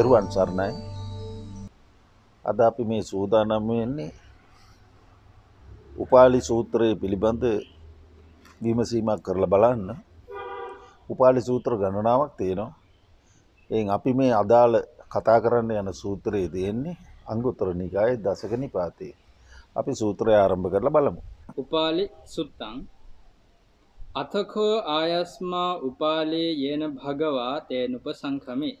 තෙරුවන් සරණයි අද අපි මේ සූදානම් වෙන්නේ උපාලි සූත්‍රයේ පිළිබඳ විමසීමක් කරලා බලන්න උපාලි සූත්‍ර ගණනාවක් තියෙනවා එයින් අපි මේ අදාළ කතා කරන්න යන සූත්‍රයේ තියෙන්නේ අංගුත්තර නිකායේ දසක නිපාතේ අපි සූත්‍රය ආරම්භ කරලා බලමු උපාලි සුත්තං අතකෝ ආයස්මා උපාලේ යේන භගවා තේනුප සංඛමේ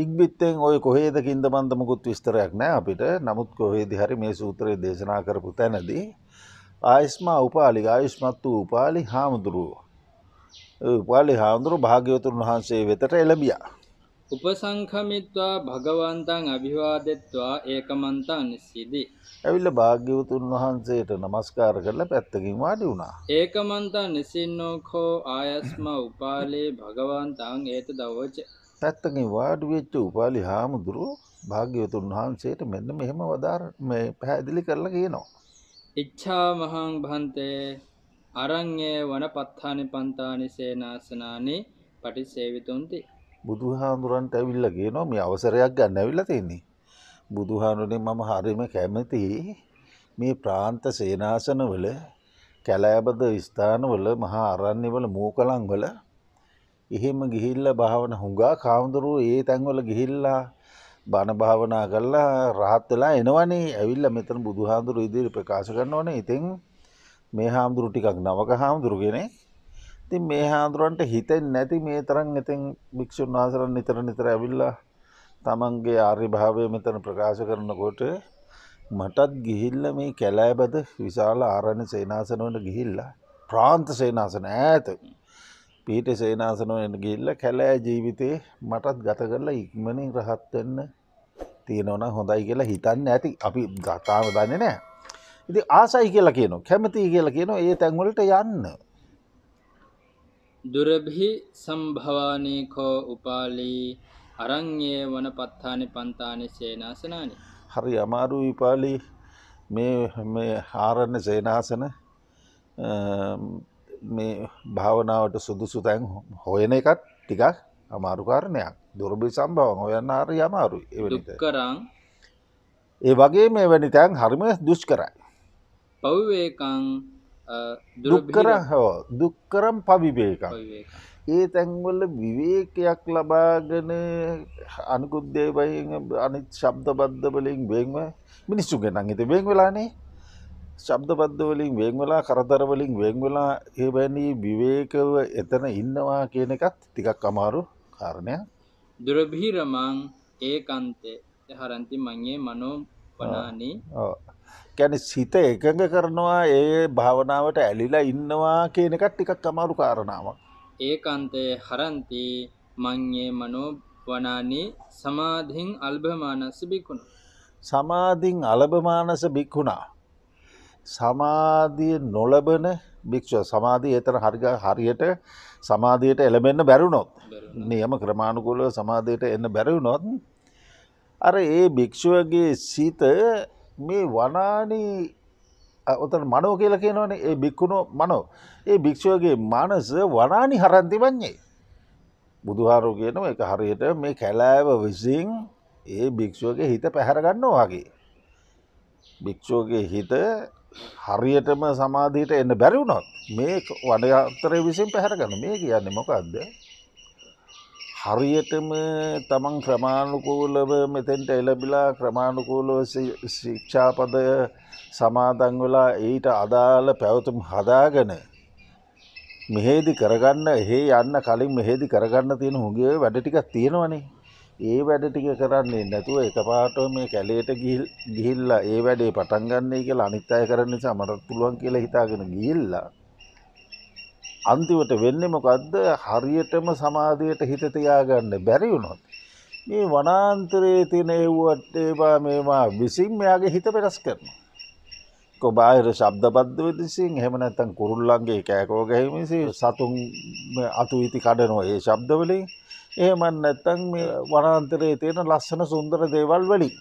ඉක්බිත්තෙන් ඔය කොහේද කින්ද බන්ධමකුත් විස්තරයක් නෑ අපිට නමුත් කොහේදි හරි මේ සූත්‍රයේ දේශනා කරපු තැනදී ආයස්මා උපාලි ආයුෂ්මත් වූ උපාලි හාමුදුරුව උපාලි හාමුදුරු භාග්‍යවතුන් වහන්සේ වෙතට එළඹියා. උපසංකමිත්වා භගවන්තන් අභිවාදෙත්වා ඒකමන්තා නිස්සිදී. ඇවිල්ල භාග්‍යවතුන් වහන්සේට නමස්කාර කරලා පැත්තකින් වාඩි වුණා. ඒකමන්තා නිසින්නෝකෝ ආයස්ම උපාලේ භගවන්තන් ඒත දවච පැත්තකින් වාඩුවෙච්ච උපාලි හාමුදුරුව භාග්‍යවතුන් වහන්සේට මෙන්න මෙහෙම වදාර මේ පැහැදිලි කරලා කියනවා. ඉච්ඡා මහං භන්තේ අරං්‍ය වන පත්හානි පන්තානි සේනාසනානි පටිසේවිතුන්ති. බුදු හාමුදුරන්ට ඇවිල්ල කියනවා මේ අවසරයක් ගන්න ඇවිල්ල තින්නේ. බුදුහානුනේ මම හරිම කැමති මේ ප්‍රාන්ත සේනාසනවල කැලෑබද ස්ථානවල මහා අරන්නේවල මූකලංවල එහෙම ගිහිල්ල භාවන හුඟා කාමුදුරු ඒ තැන්වල ගිහිල්ලා බණ භාවනා කරලා රහත් වෙලා එනවනේ ඇවිල්ල මෙතන බුදුහාමුදුරු ඉදිරි ප්‍රකාශ කරන්න ඕනේ ඉතින් මේ හාමුදුරු ටිකක් නවක හාමුදුරු කෙනෙක් ඉතින් මේ හාමුදුරන්ට හිතෙන් නැති මේ තරන් ඉතින් භික්‍ෂුන් වහසරන් නිතර නිතර ඇවිල්ලා තමන්ගේ ආර්ය භාවය මෙතන ප්‍රකාශ කරනකොට මටත් ගිහිල්ල මේ කැලෑබද විශාල ආරණ සේනාසනවට ගිහිල්ලා ප්‍රාන්ත සේනාසන ඇත පිහිට සේනාසනුවෙන් ගිල්ල කැලෑ ජීවිතේ මටත් ගත කරලා ඉක්මනින් රහත්වෙන්න තියෙනවන හොඳයි කියලා හිතන්න ඇති අපි ගතාව දන්න නෑ ඉති ආසයි කියලා කියන කැමති කියලා කියන ඒ තැන්වලට යන්න දුරභි සම්භවානයකෝ උපාලී අරංයේ වන පත්තානි පන්තානි සේනාසනානි හරි අමාරු විපාලි මේ ආරන්න සේනාසන මේ භාවනාවට සුදුසු තැන් හොයන එකත් ටිකක් අමාරුකාරණයක් දුරබි සම්භාවන් හොයන්න හරි අමාරුයි එවැනිකරං ඒ වගේ මේ වැනි තැන් හරිම දුෂ් කරයි පව්වේකං දුක්කර හෝ දුක්කරම් පවිවේකං ඒ තැන්වල විවේකයක් ලබාගෙන අනිකුද්දේවයි අනිත් ශබ්ද බද්ධ වලින් බේංව මිනිස්සු ගෙනන් හිත බේං වෙලානේ ශබ්දබද්ධ වලින් වෙන් වෙලා කරදර වලින් වෙන් වෙලා ඒ වැනි විවේකව එතන ඉන්නවා කියන එකත් ටිකක් අමාරු කාරණයක්. දුරභීරමං ඒකාන්තේ හරන්ති මඤ්ඤේ මනෝ වනානි. ඔව්. කියන්නේ සිත එකඟ කරනවා ඒ භාවනාවට ඇලිලා ඉන්නවා කියන එකත් ටිකක් අමාරු කාරණාවක්. ඒකාන්තේ හරන්ති මඤ්ඤේ මනෝ වනානි සමාධින් අල්භමානස බිකුණ. සමාධින් අලභමානස බිකුණා. සමාධිය නොලබන භික්ෂුව සමාධී ඒතර හරිග හරියට සමාධයට එළබෙන්න බැරුණොත් නියම ක්‍රමාණුකුලව සමාධයට එන්න බැරවුණොත් අර ඒ භික්‍ෂුවගේ සීත මේ වනානී ඔතන මනෝ කියල කියනවනේ ඒ බික්කුණෝ මනෝ ඒ භික්‍ෂුවගේ මනස වනානි හරන්ති වන්නේ. බුදුහාරු කියනව එක හරියට මේ කැලෑව විසින් ඒ භික්‍ෂුවගේ හිත පැහැරගන්නවා වගේ. භික්‍ෂුවගේ හිත හරියටම සමාධීට එන්න බැරිවුණොත් මේ වඩ අතරය විසින් පැහැරගන්න මේ කියන්න මොකක්ද. හරියටම තමන් ක්‍රමාණුකූලව මෙතෙන්ට එලබිලා ක්‍රමාණුකූලව ශික්ෂාපද සමාදංවෙලා ඊට අදාළ පැවතුම් හදාගෙන මෙහෙදි කරගන්න එහෙ යන්න කලින් මෙහෙදි කරගන්න තියෙන හුගේ වැඩ ටිකක් තියෙනවනේ ඒ වැඩ ටික කරන්නේ නැතුව එකපාරට මේ කැලේට ගිහිල්ලා ඒ වැඩේ පටන් ගන්නයි කියලා අනිත් අය කරන්න නිසා මට පුළුවන් කියලා හිතාගෙන ගිහිල්ලා අන්තිමට වෙන්නේ මොකද්ද හරියටම සමාධියට හිත තියාගන්න බැරි වුණොත් මේ වනාන්තරයේ තියෙන ඒවට ඒවා මේවා විසින් මෙයාගේ හිත වෙනස් කරනවා එක්ක බාහිර ශබ්දබද්ධ විදිසින් එහෙම නැත්නම් කුරුල්ලන්ගේ කෑකෝ ගැහිම විසින් සතුන් අතු ඉති කඩනවා ඒ ශබ්දවලින් එහෙමන් නැත්තං මේ වනාන්තරයේ තියෙන ලස්සන සුන්දර දේවල් වලින්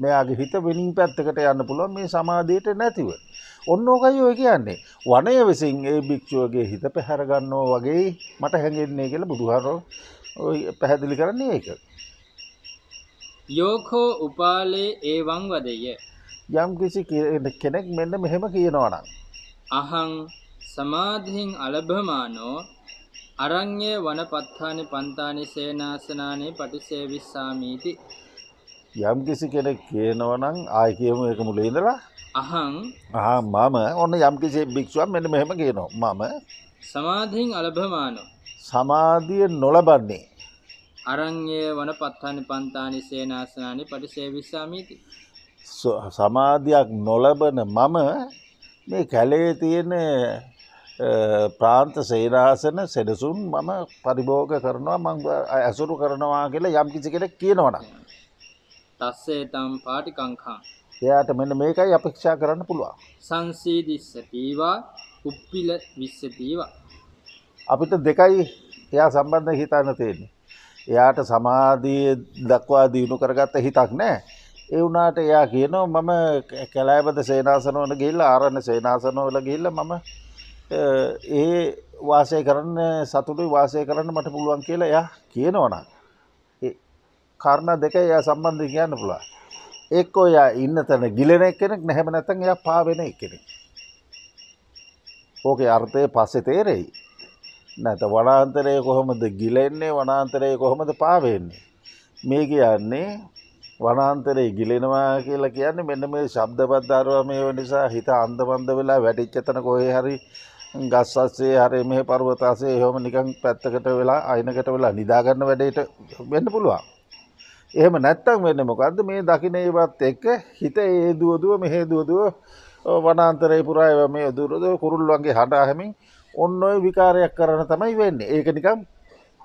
මෙයාගේ හිත වෙනින් පැත්තකට යන්න පුළුවන් මේ සමාධයට නැතිව. ඔන්න ඕකයි ඔය කියන්නේ වනය විසින් ඒ භික්‍ෂුවගේ හිත පැහැරගන්නෝ වගේ මට හැඟෙන්නේ කියල බුදුහරෝ පැහැදිලි කරන්නේ ඒක. යෝකෝ උපාලේ ඒවං වදය. යම් කිසි කෙනෙක් මෙන්න මෙහෙම කියනවනම්. අහං සමාධිහින් අලභමානෝ අරඤ්ඤේ වනපත්තානි පන්තානි සේනාසනානි පටිසේවිස්සාමීති යම් කිසි කෙනෙක් කියනවා නම් ආයි කියමු ඒක මුලේ ඉඳලා අහං අහා මම ඔන්න යම් කිසි භික්ෂුවක් මෙන්න මෙහෙම කියනවා මම සමාධින් අලභමානෝ සමාධිය නොලබන්නේ අරඤ්ඤේ වනපත්තානි පන්තානි සේනාසනානි පටිසේවිස්සාමීති සමාධියක් නොලබන මම මේ කැලේ තියෙන ප්‍රාන්ත සේරාසන සෙනසුන් මම පරිභෝග කරනවා මං ඇසුරු කරනවා කියලා යම් කිසි කෙනෙක් කියනවනම්. තස්සේ තම් පාටිකංකා. එයාට මෙන්න මේකයි අපේක්ෂා කරන්න පුළුවන්. සංසීදිස්සතිවා උප්පිල විස්සතිවා. අපිට දෙකයි එයා සම්බන්ධ හිතන්න තියෙන්නේ. එයාට සමාධිය දක්වා දියුණු කරගත්ත හිතක් නෑ. ඒ වුණාට එයා කියනවා මම කැලෑබද සේනාසනවල ගිහිල්ලා ආරණ්‍ය සේනාසනවල ගිහිල්ලා මම ඒ වාසය කරන්න සතුටුයි වාසය කරන්න මට පුළුවන් කියලා එයා කියනවනම් කාරණා දෙක එයා සම්බන්ධ කියන්න පුළුවන් එක්කෝ එයා ඉන්න තැන ගිලෙන කෙනෙක් නැහැම නැත්නම් එයා පාවෙන කෙනෙක් ඕකේ අර්ථය පස්සේ තේරෙයි නැත වනාන්තරය කොහොමද ගිලෙන්නේ වනාන්තරය කොහොමද පාවෙන්නේ මේ කියන්නේ වනාන්තරේ ගිලෙනවා කියලා කියන්නේ මෙන්න මේ ශබ්ද බද්ධාරව මේ නිසා හිත අන්දබන්ද වෙලා වැටිච්ච තැන කොහේ හරි ගස් අස්සේ හරි මේ පර්වතාසේ එහෙම නිකන් පැත්තකට වෙලා අයිනකට වෙලා නිදාගන්න වැඩේට වෙන්න පුළුවන්. එහෙම නැත්තම් වෙන්නේ මොකද්ද මේ දකින්න ඒවත් එක්ක හිත ඒ දුවදුව මෙහෙ දුවදුව වනාන්තරේ පුරා මේ දුරද කුරුල්ලන්ගේ හඬ ඇහෙමින් ඔන්න ඔය විකාරයක් කරන තමයි වෙන්නේ. ඒක නිකන්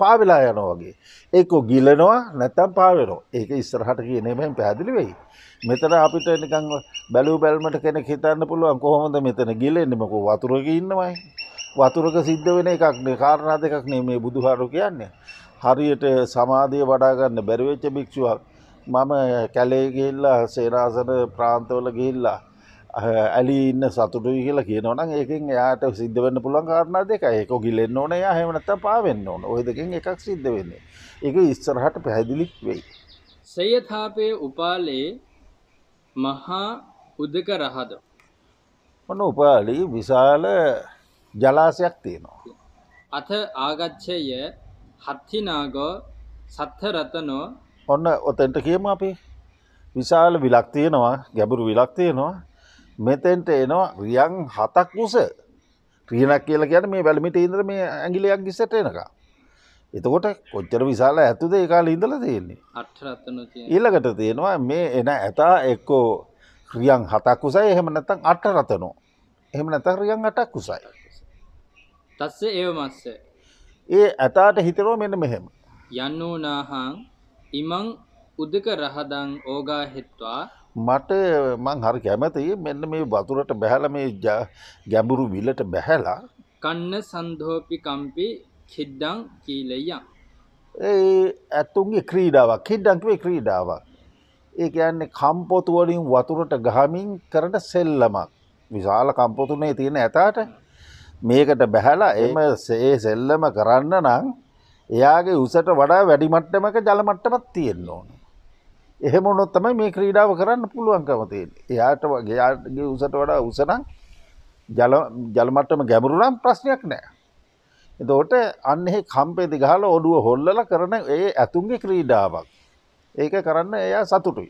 පාවෙලා යනවා වගේ. ඒක ගිලනවා නැත්තම් පාවෙනවා. ඒක ඉස්සරහට කියන එකෙන් පැහැදිලි වෙයි. මෙතන අපිට නිකන් බැලූ බැලමට කෙනෙක් හිතන්න පුළුවන් කොහොමද මෙතන ගිලෙන්නේ මොකෝ වතුරක ඉන්නමයි. වතුරක සිද්ධ වෙන එකක් නේ කාරණා දෙකක් නේ මේ බුදුහාරු කියන්නේ. හරියට සමාධිය වඩා ගන්න බැරි වෙච්ච භික්ෂුවක් මම කැලේ ගිහිල්ලා සේනාසන ප්‍රාන්තවල ගිහිල්ලා ඇලි ඉන්න සතුටුයි කියලා කියනවනම් ඒකින් එයාට සිද්ධ වෙන්න පුළුවන් කාරණා දෙකයි. ඒක ගිලෙන්න ඕන, එයා එහෙම නැත්නම් පාවෙන්න ඕන. ওই දෙකෙන් එකක් සිද්ධ වෙන්නේ. ඒක ඉස්සරහට පැහැදිලි වෙයි. සයථාපේ උපාලේ මහා උදක රහද. මොන උපාලේ විශාල ජලාශයක් තියෙනවා. අත ආගච්ඡය හත්තිනාගෝ සත්ත රතනෝ ඔන්න ඔතෙන්ට කියමු අපි. විශාල විලක් තියෙනවා, ගැඹුරු විලක් තියෙනවා. මෙතෙන්ට එනවා රියන් හතක් උස ්‍රියනක් කියලා කියන මේ වැලිමිට ඉන්ද්‍ර මේ ඇගිලයක් ගිසට එනක. එතකොට කොච්චර විශාල ඇතුද ඒකාල ඉඳල තියෙන්නේ ඉල්ලකට තියෙනවා මේ එන ඇතා එක්කෝ ක්‍රියන් හතක් කුසයි එහෙම නැතන් අට රතනෝ එහෙම නැත රියන් අටක් කුසයි තස්සේ ඒ මස්ස ඒ ඇතාට හිතරෝ මෙන්න මෙහෙම යන්නූනාහං ඉමං උදක රහදං ඕගා හෙත්වා මට මං හරි කැමති මෙන්න මේ වතුරට බැහල මේ ගැඹුරු විල්ලට බැහැලා කන්න සන්දෝපිකම්පි කිද්ඩං කීලයන් ඒ ඇත්තුන්ගේ ක්‍රීඩාවක් කිඩ්ඩංකිවේ ක්‍රීඩාවක් ඒ කියන්නේ කම්පොතුවලින් වතුරට ගහමින් කරට සෙල්ලමක් විශාල කම්පොතුනේ තියෙන ඇතාට මේකට බැහැලා එම සේ සෙල්ලම කරන්න නම් එයාගේ උසට වඩා වැඩිමට්ටමක ජලමට්ටමත් තියෙන්න්න ඕන එහෙම වුණොත් තමයි මේ ක්‍රීඩාව කරන්න පුළුවන්කම තියෙන්නේ. එයාට එයාගේ උසට වඩා උස නම් ජල ජල මට්ටම ගැඹුරු නම් ප්‍රශ්නයක් නෑ. එතකොට අන්න ඒ කම්පෙදි ගහලා ඔඩුව හොල්ලලා කරන ඒ ඇතුන්ගේ ක්‍රීඩාවක්. ඒක කරන්න එයා සතුටුයි.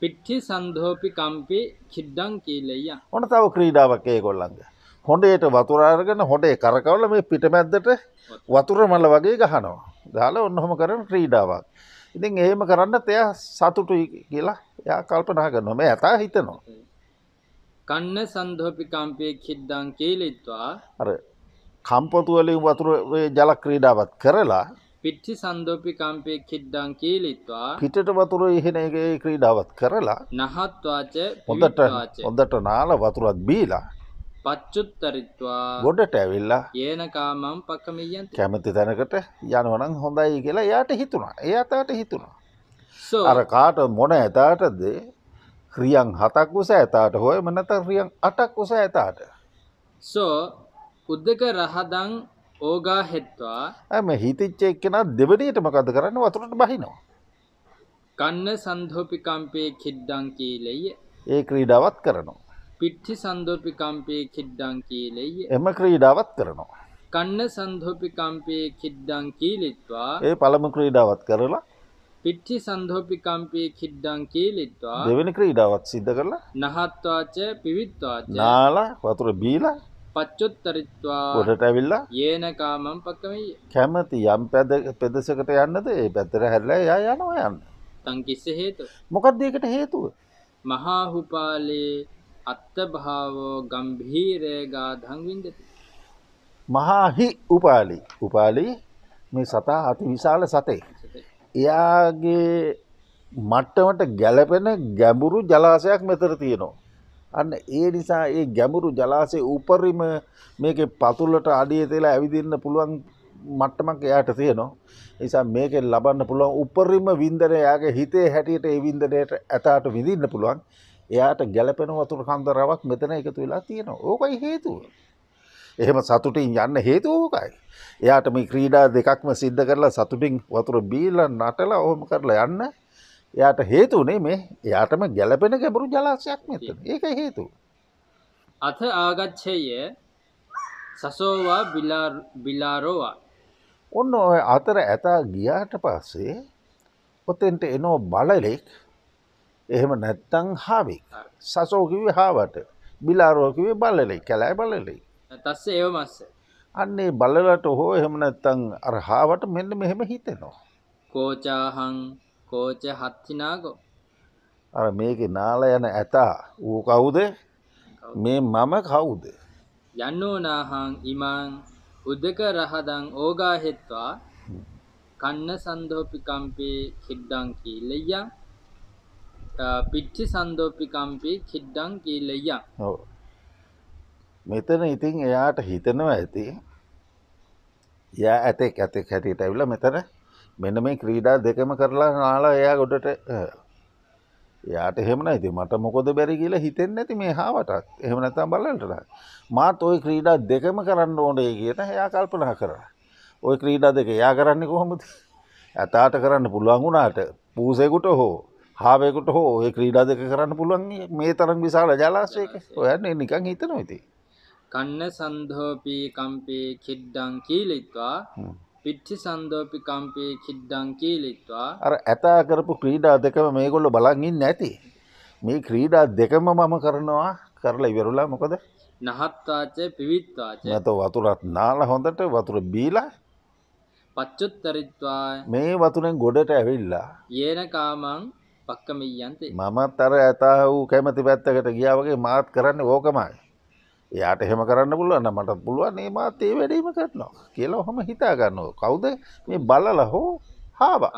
පිට්ටි සන්ධෝපි කම්පේ කිඩ්ඩම් කීලිය. ඔන්න තව ක්‍රීඩාවක් ඒගොල්ලන්ගේ. හොඬේට වතුර අරගෙන හොඬේ කරකවලා මේ පිටමැද්දට වතුර මල වගේ ගහනවා. ගහලා ඔන්නඔහම කරන ක්‍රීඩාවක්. ඉතින් එහෙම කරන්න තය සතුටුයි කියලා යා කල්පනා කරනවා මේ ඇතා හිතනවා කන්න සන්දෝපිකම්පයේ කිද්දං කේලිත්වා අර කම්පතුවලින් වතුර ජල ක්‍රීඩාවත් කරලා පිට්ටි සන්දෝපිකම්පයේ කිද්දං කේලිත්වා පිටට වතුර එහෙන ඒ ක්‍රීඩාවත් කරලා නහත්වාච හොඳට හොඳට නාල වතුරත් බීලා පච්චුත්තරිත්වා ගොඩට ඇවිල්ලා ඒනකාමම් පක්කමියන් කැමති තැනකට යනවනම් හොඳයි කියලා එයාට හිතුණා එයාතාට හිතුණා අර කාට මොන ඇතාටද ක්‍රියන් හතක් උස ඇතාට හොය මනත රියන් අටක් උස ඇතාට සෝ උද්දක රහදං ඕගා හෙත්වා ඇම හිතිච්ච එක්කෙන දෙවඩියට මකද කරන්න වතුරට බහිනවා කන්න සන්ධෝපිකම්පය කිද්ඩං කීලෙය ඒ ක්‍රීඩාවත් කරනවා පිට්ටි සන්දෝපි කම්පයේ කිද්දං කීලෙය එම ක්‍රීඩාවත් කරනවා කන්න සන්දෝපි කම්පයේ කිද්දං කීලිත්වා ඒ පළමු ක්‍රීඩාවත් කරලා පිට්ටි සන්දෝපි කම්පයේ කිද්දං කීලිත්වා දෙවෙනි ක්‍රීඩාවත් සිද්ධ කරලා නහත්වාච පිවිත්වාච නාලා වතුර බීලා පච්චොත්තරිත්වා ගොඩට ඇවිල්ලා යේන කාමම් පක්කමෙය කැමති යම් පැද පෙදසකට යන්නද ඒ පැත්තට හැරලා එයා යනවා යන්න තං කිස්ස හේතුව මොකක්ද ඒකට හේතුව මහා හුපාලේ අත්තභාවෝ ගම්භීරේ ගාධං වින්දති. මහාහි උපාලි උපාලි මේ සතා අති විශාල සතේ. එයාගේ මට්ටමට ගැලපෙන ගැඹුරු ජලාසයක් මෙතර තියෙනවා. අන්න ඒ නිසා ඒ ගැඹුරු ජලාසය උපරිම මේක පතුලට අඩිය තෙලා ඇවිදින්න පුළුවන් මට්ටමක් එයාට තියෙනවා. නිසා මේකෙන් ලබන්න පුළුවන් උපරිම වින්දනය යාගේ හිතේ හැටියට ඒ වින්දනයට ඇතාට විඳින්න පුළුවන්. එයාට ගැලපෙන වතුර කන්දරාවක් මෙතන එකතු වෙලා තියෙනවා. ඕකයි හේතුව. එහෙම සතුටින් යන්න හේතුව ඕකයි. එයාට මේ ක්‍රීඩා දෙකක්ම සිද්ධ කරලා සතුටින් වතුර බීලා නටලා ඔහොම කරලා යන්න එයාට හේතුනේ මේ එයාටම ගැලපෙන ගැඹුරු ජලාශයක් මෙතන. ඒක හේතුව. අත ආගච්ඡය සසෝවා බිලාරෝවා ඔන්න ඔය අතර ඇතා ගියාට පස්සේ ඔතෙන්ට එනෝ බලලෙක් එහෙම නැත්තං හාවෙක් සසෝකිවේ හාවට බිලාරෝකිවේ බලලෙයි කැලෑ බලලෙයි තස්ස ඒව මස්ස අන්නේ බලලට හෝ එහෙම නැත්තං අරහාවට මෙන්න මෙහෙම හිතෙනවා කෝචාහං කෝච හත්තිනාගෝ අර මේක නාල යන ඇතා වූ කවුද මේ මම කවුද යන්නෝනාහං ඉමං උදක රහදං ඕගාහෙත්වා කන්න සන්දෝපිකම්පේ කිද්ඩං කීලෙය්‍යං පිච්චි සන්දෝපිකම්පි කිඩ්ඩං කීලය මෙතන ඉතින් එයාට හිතනවා ඇති යා ඇතෙක් ඇතෙක් හැටියට ඇවිල මෙතන මෙන මේ ක්‍රීඩා දෙකම කරලා නාලා එයා ගොඩට යාට එහෙමන ඇති මට මොකොද බැරි කියලා හිතෙන් නැති මේ හාවටත් එහෙම නැතම් බලලට මාත් ඔය ක්‍රීඩා දෙකම කරන්න ඕනේ කියන එයා කල්පනා කරා ඔය ක්‍රීඩා දෙක යා කරන්නේ කොහොමද ඇතාට කරන්න පුළුවන්ගුණාට පූසෙකුට හෝ හාවෙකුට හෝ ඒ ක්‍රීඩා දෙක කරන්න පුළුවන් මේ තරම් විශාල ජලාශයක ඔයන්නේ නිකන් හිතනවා ඉතින් කන්න සන්ධෝපී කම්පේ කිඩ්ඩං කීලිත්වා පිට්ටි සන්ධෝපී කම්පේ කිඩ්ඩං කීලිත්වා අර ඇතා කරපු ක්‍රීඩා දෙකම මේගොල්ලෝ බලන් ඉන්නේ නැති මේ ක්‍රීඩා දෙකම මම කරනවා කරලා ඉවරුලා මොකද නහත්වාච පිවිත්වාච නැත වතුරත් නාලා හොඳට වතුර බීලා පච්චුත්තරිත්වා මේ වතුරෙන් ගොඩට ඇවිල්ලා යේන කාමං පක්කමෙයියන්තේ මමත් අර ඇතා වූ කැමති පැත්තකට ගියා වගේ මාත් කරන්න ඕකමයි. එයාට එහෙම කරන්න පුළුවන් මට පුළුවන් මේ මාත් ඒ වැඩේම කරනවා කියලා ඔහම හිතා ගන්නවා. කවුද මේ බලලා හෝ හාවා.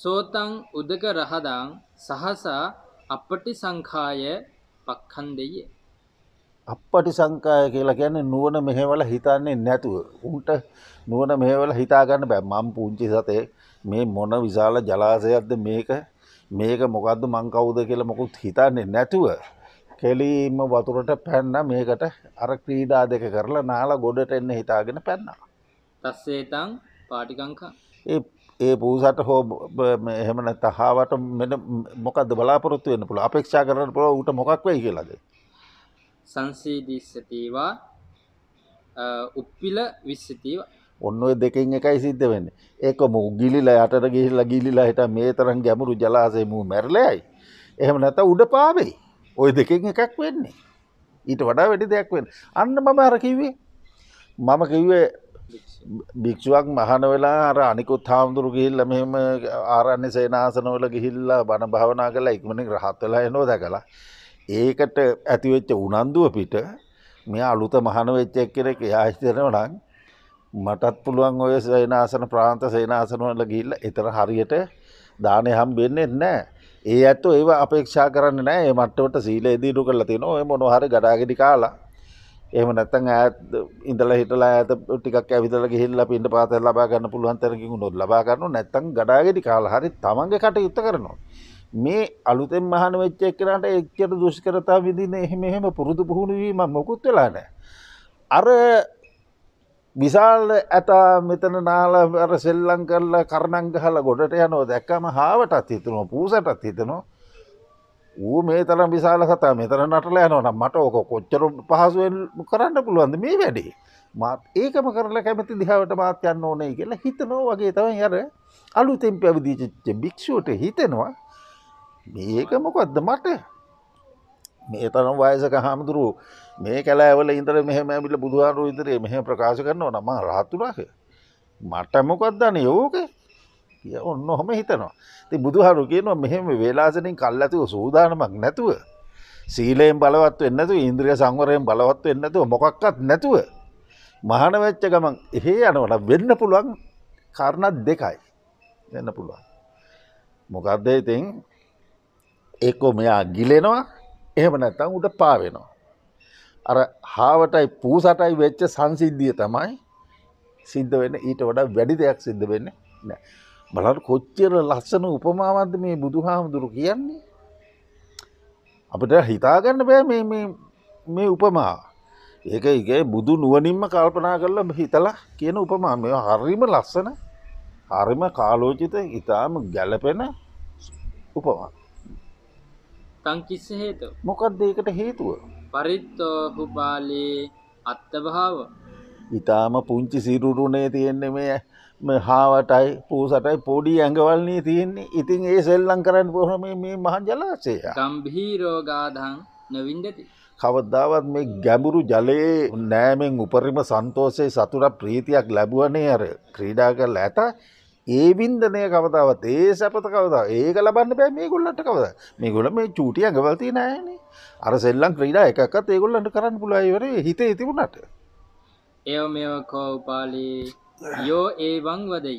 සෝතං උදක රහදාං සහසා අපටි සංඛාය පක්ඛන්දෙය අපපටි සංකාය කියලා කියන්නේ නුවන මෙහෙවල හිතන්නේ නැතුව. උන්ට නුවන මෙහෙවල හිතාගන්න බෑ මම් පුංචි සතේ මේ මොන විශාල ජලාසයක්ද මේක මේක මොකක්ද මං කවුද කියලා මොකුත් හිතන්නේ නැතුව කෙලීම වතුරට පැන්න මේකට අර ක්‍රීඩා දෙක කරලා නාලා ගොඩට එන්න හිතාගෙන පැන්නා. තස්සේතං පාටිකංකා ඒ ඒ පූසට හෝ එහෙම නැත්නම් හාවට මෙන්න මොකද්ද බලාපොරොත්තු වෙන්න පුළුවන් අපේක්ෂා කරන්න පුළුවන් ඌට මොකක් වෙයි කියලාද? සංසීදිස්සතිවා උප්පිල විස්සතිවා ඔන්න ඔය දෙකින් එකයි සිද්ධ වෙන්නේ. ඒක මු ගිලිලා යටට ගිහිල්ලා ගිලිලා හිට මේ තරම් ගැඹුරු ජලාශේ මු මැරලයි. එහෙම නැත්නම් උඩ පාවෙයි. ওই දෙකෙන් එකක් වෙන්නේ. ඊට වඩා වැඩි දෙයක් වෙන්නේ. අන්න මම අර කිව්වේ. මම කිව්වේ භික්ෂුවක් මහන වෙලා අර අනිකුත් හාමුදුරු ගිහිල්ලා මෙහෙම ආරණ්‍ය සේනාසනවල ගිහිල්ලා බණ භාවනා කරලා ඉක්මනින් රහත් වෙලා එනවා දැකලා. ඒකට ඇතිවෙච්ච උනන්දුව පිට මෙයා අලුත මහන වෙච්ච එක්කෙනෙක් එයා හිතනවා නම් මටත් පුළුවන් ඔය සේනාසන ප්‍රාන්ත සේනාසනවල ගිල්ල එතර හරියට දානය හම් වෙන්නෙත් නෑ ඒ ඇත්තු ඒව අපේක්ෂා කරන්න නෑ මට්ටවට සීලේදීටු කරලා තින ඔය මොනොහරි ගඩාගෙඩි කාලා එහම නැත්තන් ඇත් ඉඳල හිටලා ඇත ටිකක් ඇවිදල ගිහිල්ල පිට පාත ලබා ගන්න පුළුවන්තරකින් නොත් ලබා කරනු නැත්තන් ගඩාගෙඩි කාලා හරි තමන්ගේ කට යුත්ත කරනවා මේ අලුතෙන් මහන වෙච්ච එක්කනට එච්චර දුෂ්කරතා විදින එහෙම එහෙම පුරුදු පුහුණුවීම මොකුත් වෙලා නෑ අර විශාල් ඇතා මෙතන නාල අර සෙල්ලං කරලා කරණංගහල ගොඩට යනෝ දැක්කම හාවටත් හිතනවා පූසටත් හිතනවා ඌ මේ තරම් විශාල කතා මෙතන නටල යනවනම් මට ඕක කොච්චර පහසුවෙන් කරන්න පුළුවන්ද මේ වැඩේ මාත් ඒකම කරලා කැමති දිහාවට මාත් යන්න ඕනේ කියලා හිතනෝ වගේ තමයි අර අලුතෙන් පැවිදිච්ච භික්ෂුවට හිතෙනවා මේක මොකද්ද මට මේ තරම් වයසක හාමුදුරුවෝ මේ කැලෑවල ඉතර මෙහම ඇමිල බුදුහාරු ඉතරේ මෙහ ප්‍රකාශ කරනවා නම රාතුරාක මට මොකක්දන්න යෝක කිය ඔන්න හොම හිතනවා ති බුදුහාරු කියනවා මෙහෙම වෙලාසනින් කල්ලතුව සූදානමක් නැතුව සීලයෙන් බලවත් වෙන්නතු ඉන්ද්‍රිය සංවරයෙන් බලවත් වෙන්නතුව මොකක්කත් නැතුව මහනවෙච්ච ගමන් එහෙ යනවට වෙන්න පුළුවන් කරණත් දෙකයි වෙන්න පුළුවන් මොකක්දේ ඉතින් ඒකෝ මෙයා ගිලෙනවා එහෙම නැත්තං උට පාවෙනවා අර හාවටයි පූසටයි වෙච්ච සංසිද්ධිය තමයි සිද්ධ වෙන්න ඊට වඩා වැඩි දෙයක් සිද්ධ වෙන්න නෑ. බලට කොච්චර ලස්සන උපමාවන්ද මේ බුදු හාමුදුරු කියන්නේ. අපට හිතාගන්න බෑ මේ උපමාව. ඒක ඒගේ බුදු නුවනින්ම කල්පනා කරල හිතලා කියන උපමා මේ හරිම ලස්සන හරිම කාලෝචිත ඉතාම ගැලපෙන උපවා. තංකිස්ස හේතු මොකක්ද ඒකට හේතුව. පරිත්තෝහු පාලේ අත්තභාව ඉතාම පුංචි සිරුරුණේ තියෙන්නේ මේ හාවටයි පූසටයි පොඩි ඇඟවල්නේ තියෙන්නේ ඉතින් ඒ සෙල්ලම් කරන්න පොහොම මේ මහ ජලාශය ගම්භීරෝගාධං නවින්දති කවදාවත් මේ ගැඹුරු ජලයේ නෑමෙන් උපරිම සන්තෝසය සතුර ප්‍රීතියක් ලැබුවනේ අර ක්‍රීඩා කරලා ඇත ඒ වින්දනය කවතාවත් ඒ සැපත කවතාව ඒක ලබන්න බෑ මේ ගොල්ලට කවද මේ ගොල මේ චූටිය ඇඟවල්ති නෑනේ අර සෙල්ලම් ක්‍රීඩා එකත් ඒගොල්ලන්ට කරන්න පුලායිවර හිතේ තිබුණට ඒ මේ කෝපාලි යෝ ඒවං වදය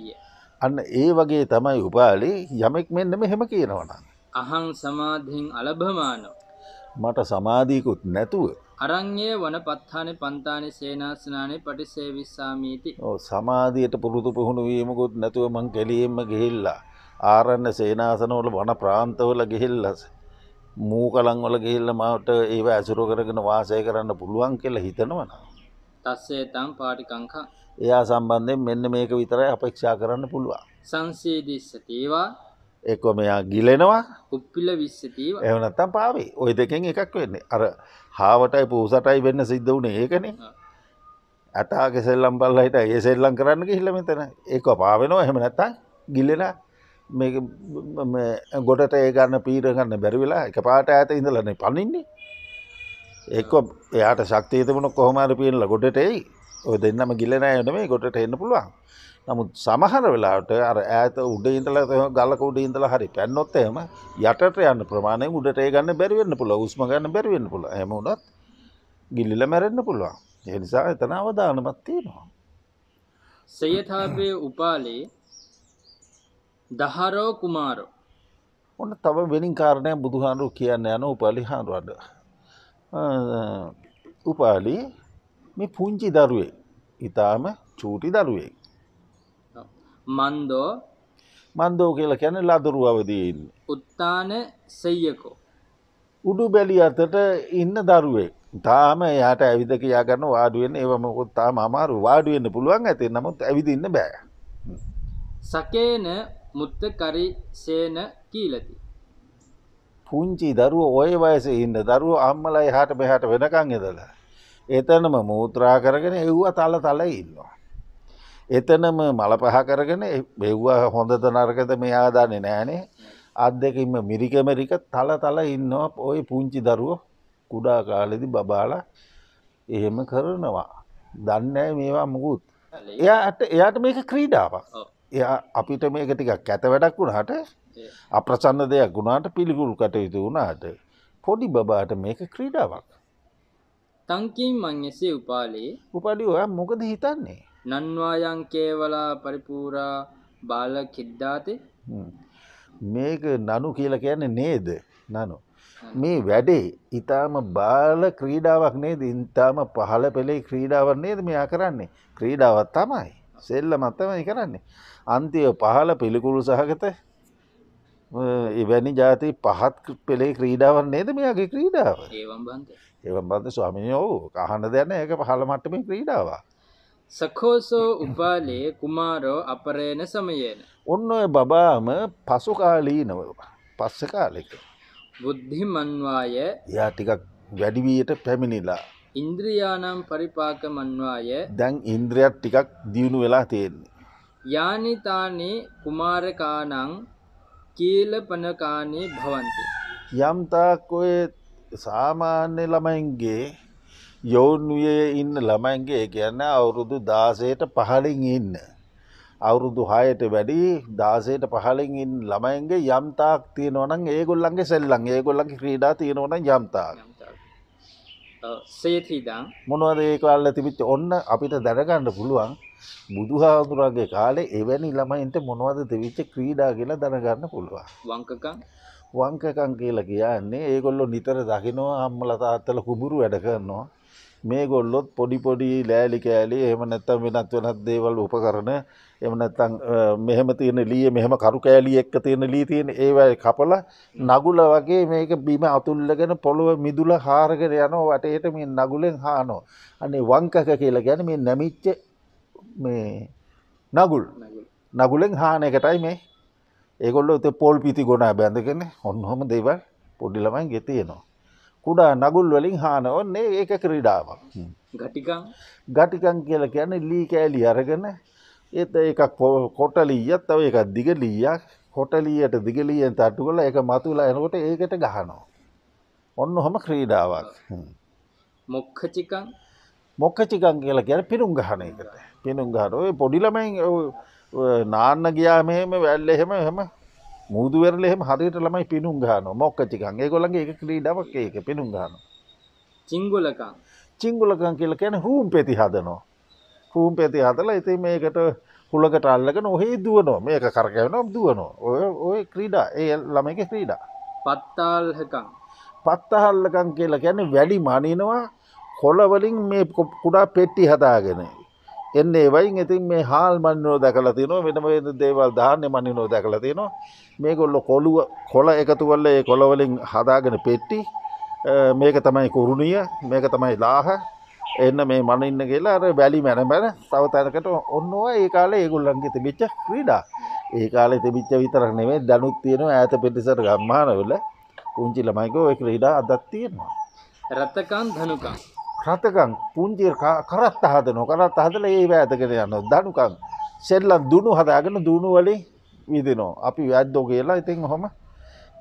අන්න ඒ වගේ තමයි උපාලි යමෙක් මෙන්නම හෙම කියනවන අහං සමාධින් අලභමානෝ මට සමාධීකුත් නැතුව අරංයේ වන පත්හාන පන්තානය සේනාසනානේ පටිසේවිස්සාමීති සමාධයට පුරුතු පුහුණු වීමකුත් නැතුව මං කෙලියෙන්ම ගෙහිල්ලා ආරන්න සේනාසනවල වන ප්‍රාන්තවල ගෙහිල්ලස මූකලන් වල ගිහිල්ල මට ඒව ඇසුරු කරගෙන වාසය කරන්න පුළුවන් කියලා හිතනවන. තස්සේ තම් පාටිකංකා එයා සම්බන්ධයෙන් මෙන්න මේක විතරයි අපේක්ෂා කරන්න පුළුවන්. සංසේදිස්සතේවා එකො මෙයා ගිලෙනවා උප්පිල විස්සතීව එවනත්තම් පාවේ ඔය දෙකෙන් එකක් වෙන්නේ අර හාවටයි පූසටයි වෙන්න සිද්ධ වුණේ ඒකනේ ඇතාගෙ සෙල්ලම් බල්ලහිට ඒ සෙල්ලම් කරන්න ගිහිල්ල මෙතන ඒක පාවෙනවා එහෙම නැත්තම් ගිල්ලෙලා මේ ගොඩට ඒ ගන්න පීර ගන්න බැරි වෙලා එකපාරට ඈත ඉඳලා නේ පනින්නේ. එක්ක එයාට ශක්තිය තිබුණොත් කොහොම හරි පීනලා ගොඩට එයි. ඔය දෙන්නම ගිල නෑ නෙමෙයි ගොඩට එන්න පුළුවන්. නමුත් සමහර වෙලාවට අර ඈත උඩ ඉඳලා ගලක උඩ ඉඳලා හරි පැන්නොත් එහෙම යටට යන්න ප්‍රමාණය උඩට ඒ ගන්න බැරි වෙන්න පුළුවන්. උස්ම ගන්න බැරි වෙන්න පුළුවන්. එහෙම වුණත් ගිලිලා මැරෙන්න පුළුවන්. ඒ නිසා එතන අවධානමත් තියෙනවා. සයථාබේ උපාලේ දහරෝ කුමාරෝ ඔන්න තම වෙනින් කාරණය බුදුහාන්ඩුව කියන්න යන උපාලි හාන්ඩුවඩ උපාලි මේ පුංචි දරුවේ ඉතාම චූටි දරුවේ මන්දෝ මන්දෝ කියලා කැන ලදරු අවදීන්න උත්තාන සෙයකෝ උඩු බැලි අතට ඉන්න දරුවේ තාම යාට ඇවිදක යාගන්න වාඩුවෙන් ඒවමකොත් තාම අමාරු වාඩුවෙන්න්න පුළුවන් ඇති නමුත් ඇවිදින්න බෑ සකේන මුත්තකරිසේන කීලති. පුංචි දරුව ඔය වයසේ ඉන්න දරුව අම්මලා එහාට මෙහාට වෙනකන් ඉඳලා එතනම මූත්‍රා කරගෙන එව්වා තල තල ඉන්නවා. එතනම මල පහ කරගෙන බෙව්වා හොඳද නරකද මෙයා දන්නේ නෑනේ. අත් දෙකින්ම මිරික මෙරික තල තල ඉන්නවා ওই පුංචි දරුව කුඩා කාලෙදි බබාලා එහෙම කරනවා. දන්නේ මේවා මොකුත්. එයාට එයාට මේක ක්‍රීඩාවක්. එයා අපිට මේක ටිකක් ඇත වැඩක් වුණාට අප්‍රසන්න දෙයක් ගුණාට පිළිගුල් කටයුතු වුණාට පොඩි බබාට මේක ක්‍රීඩාවක් තංකින් මං්‍යසේ උපාලේ උපඩි ඔයා මොකද හිතන්නේ නන්වායන් කේවලා පරිපූරා බාල කිද්දාතේ මේක නනු කියලා කියන්නේ නේද නනු මේ වැඩේ ඉතාම බාල ක්‍රීඩාවක් නේද ඉන්තාම පහල පෙළේ ක්‍රීඩාවක් නේද මෙයා කරන්නේ ක්‍රීඩාවත් තමයි සෙල්ල මත්තමයි කරන්නේ අන්තිය පහල පිළිකුළු සහගත එවැනි ජාති පහත් පෙළේ ක්‍රීඩාවන් නේද මෙයාගේ ක්‍රීඩාව ඒවම් බන්ධ ස්වාමියෝ කහන්න දැන ඒක පහළ මට්ටමින් ක්‍රීඩාව සකෝසෝ උපාලයේ කුමාරෝ අපරේන සමයේන ඔන්න ඔය බබාම පසු කාලී නව පස්ස කාලෙක බුද්ධිමන්වාය යා ටිකක් වැඩිවීයට පැමිණිලා ඉන්ද්‍රියානම් පරිපාක මන්වාය දැන් ඉන්ද්‍රියත් ටිකක් දියුණු වෙලා තියෙන්නේ यानि तानि कुमारकाणां කීලපනකානි භවන්ති යම් තාක්කෝය සාමාන්‍ය ළමයින්ගේ යෝන්වියේ ඉන්න ළමයින්ගේ කියන්න අවුරුදු දාසයට පහලින් ඉන්න. අවුරුදු හයට වැඩි දාසයට පහලින් ඉන්න ළමයින්ගේ යම්තාක් තියෙනවනම් ඒගොල්ලන්ගේ සෙල්ලන් ඒගොල්ලන්ගේ ක්‍රීඩා තියෙනවන යම්තාක්. සේතිදා මොනවද ඒ කාල්ල තිබිච්ච ඔන්න අපිට දැනගන්න පුළුවන් බුදුහාදුරගේ කාලේ එවැනි ළමයින්ට මොනවද දෙවිච්ච ක්‍රීඩා කියලා දැනගන්න පුළුවන්. වංකකම් වංකකම් කියලා කියන්නේ ඒගොල්ලෝ නිතර දකිනවා අම්මලා තාත්තලා කුඹුරු වැඩ කරනවා. මේගොල්ලොත් පොඩි පොඩි ලෑලි කෑලි එහෙම නැත්තම් වෙනත් වෙනත් දේවල් උපකරන එහෙම නැත්තම් මෙහෙම තියෙන ලීය මෙහෙම කරු කෑලි එක්ක තියෙන ලී තියෙන ඒවා කපලා නගුල වගේ මේක බිම අතුල්ලගෙන පොළොව මිදුල හාරගෙන යනවා වටේට මේ නගුලෙන් හානවා. අනේ වංකක කියලා කියන්නේ මේ නැමිච්ච මේ නගුල් නගුලෙන් හානයකටයි මේ ඒගොල්ල ත පොල් පිති ගොනා බැඳගෙන ඔන්නහොම දෙවල් පොඩිලමයි ගෙතියනවා. කුඩා නගුල් වලින් හාන ඔන්නේ ඒක ක්‍රීඩාවක් ගටිකං කියල කියන ලී කෑලි අරගෙන ඒත් එකක් කොටලීයත් තව එකක් දිගලීයක් කොටලීයට දිගලියෙන් තට්ටු කල එක මතුලා එනකොට ඒකට ගහනෝ. ඔන්න හොම ක්‍රීඩාවක් මොක්කචිකං මොක්කචිකං කියලා ගැන පිරුම් ගහන එකට පෙනුම් ගහට ඔය පොඩිලමයි නාන්න ගියා මෙහෙම වැල්ල එහෙම හෙම මුදුවරල එහෙම හරියට ළමයි පිනුම් ගහන මොක්කචිකන් ඒගොල්ලන්ගේ එක ක්‍රීඩාවක් ඒක පිනුම් ගහන චිංගොලකන් චිංගොලකන් කියලා කියන්නේ රූම් පෙති හදනවා රූම් පෙති හදලා ඉතින් මේකට හුලකට අල්ලගෙන ඔහේ දුවනවා මේක කරකැවෙනවා දුවනවා ඔය ඔය ක්‍රීඩා ඒ ළමයිගේ ක්‍රීඩා පත්තාල්හකන් පත්තහල්ලකන් කියලා කියන්නේ වැඩි මනිනවා කොළවලින් මේ කුඩා පෙට්ටි හදාගෙන එන්න ඒවයින් ඉතින් මේ හාල් මන්නෝ දැකලා තියනවා වෙනම වෙන දේවල් ධාන්‍ය මන්නෝ දැකලා තියනවා මේගොල්ලෝ කොළුව කොළ එකතු වෙලා ඒ කොළ වලින් හදාගෙන පෙට්ටි මේක තමයි කුරුණිය මේක තමයි ලාහ එන්න මේ මනින්න කියලා අර වැලි මැන මැන තව තැනකට ඔන්නවා ඒ කාලේ ඒගොල්ලන්ගේ තිබිච්ච ක්‍රීඩා. ඒ කාලේ තිබිච්ච විතරක් නෙමෙයි දැනුත් තියෙනවා ඈත පිටිසර ගම්මානවල කුංචි ළමයිකෝ ඒ ක්‍රීඩා අදත් තියෙනවා. රතකන් ධනුකන් රතකං පුංචි කරත්ත හදනෝ කරත් හදල ඒ ඇතකෙන යන්න දනුකං සෙල්ලන් දුුණු හදාගෙන දුුණු වලින් විදිනෝ අපි වැද්දෝ කියලා ඉතින් හොම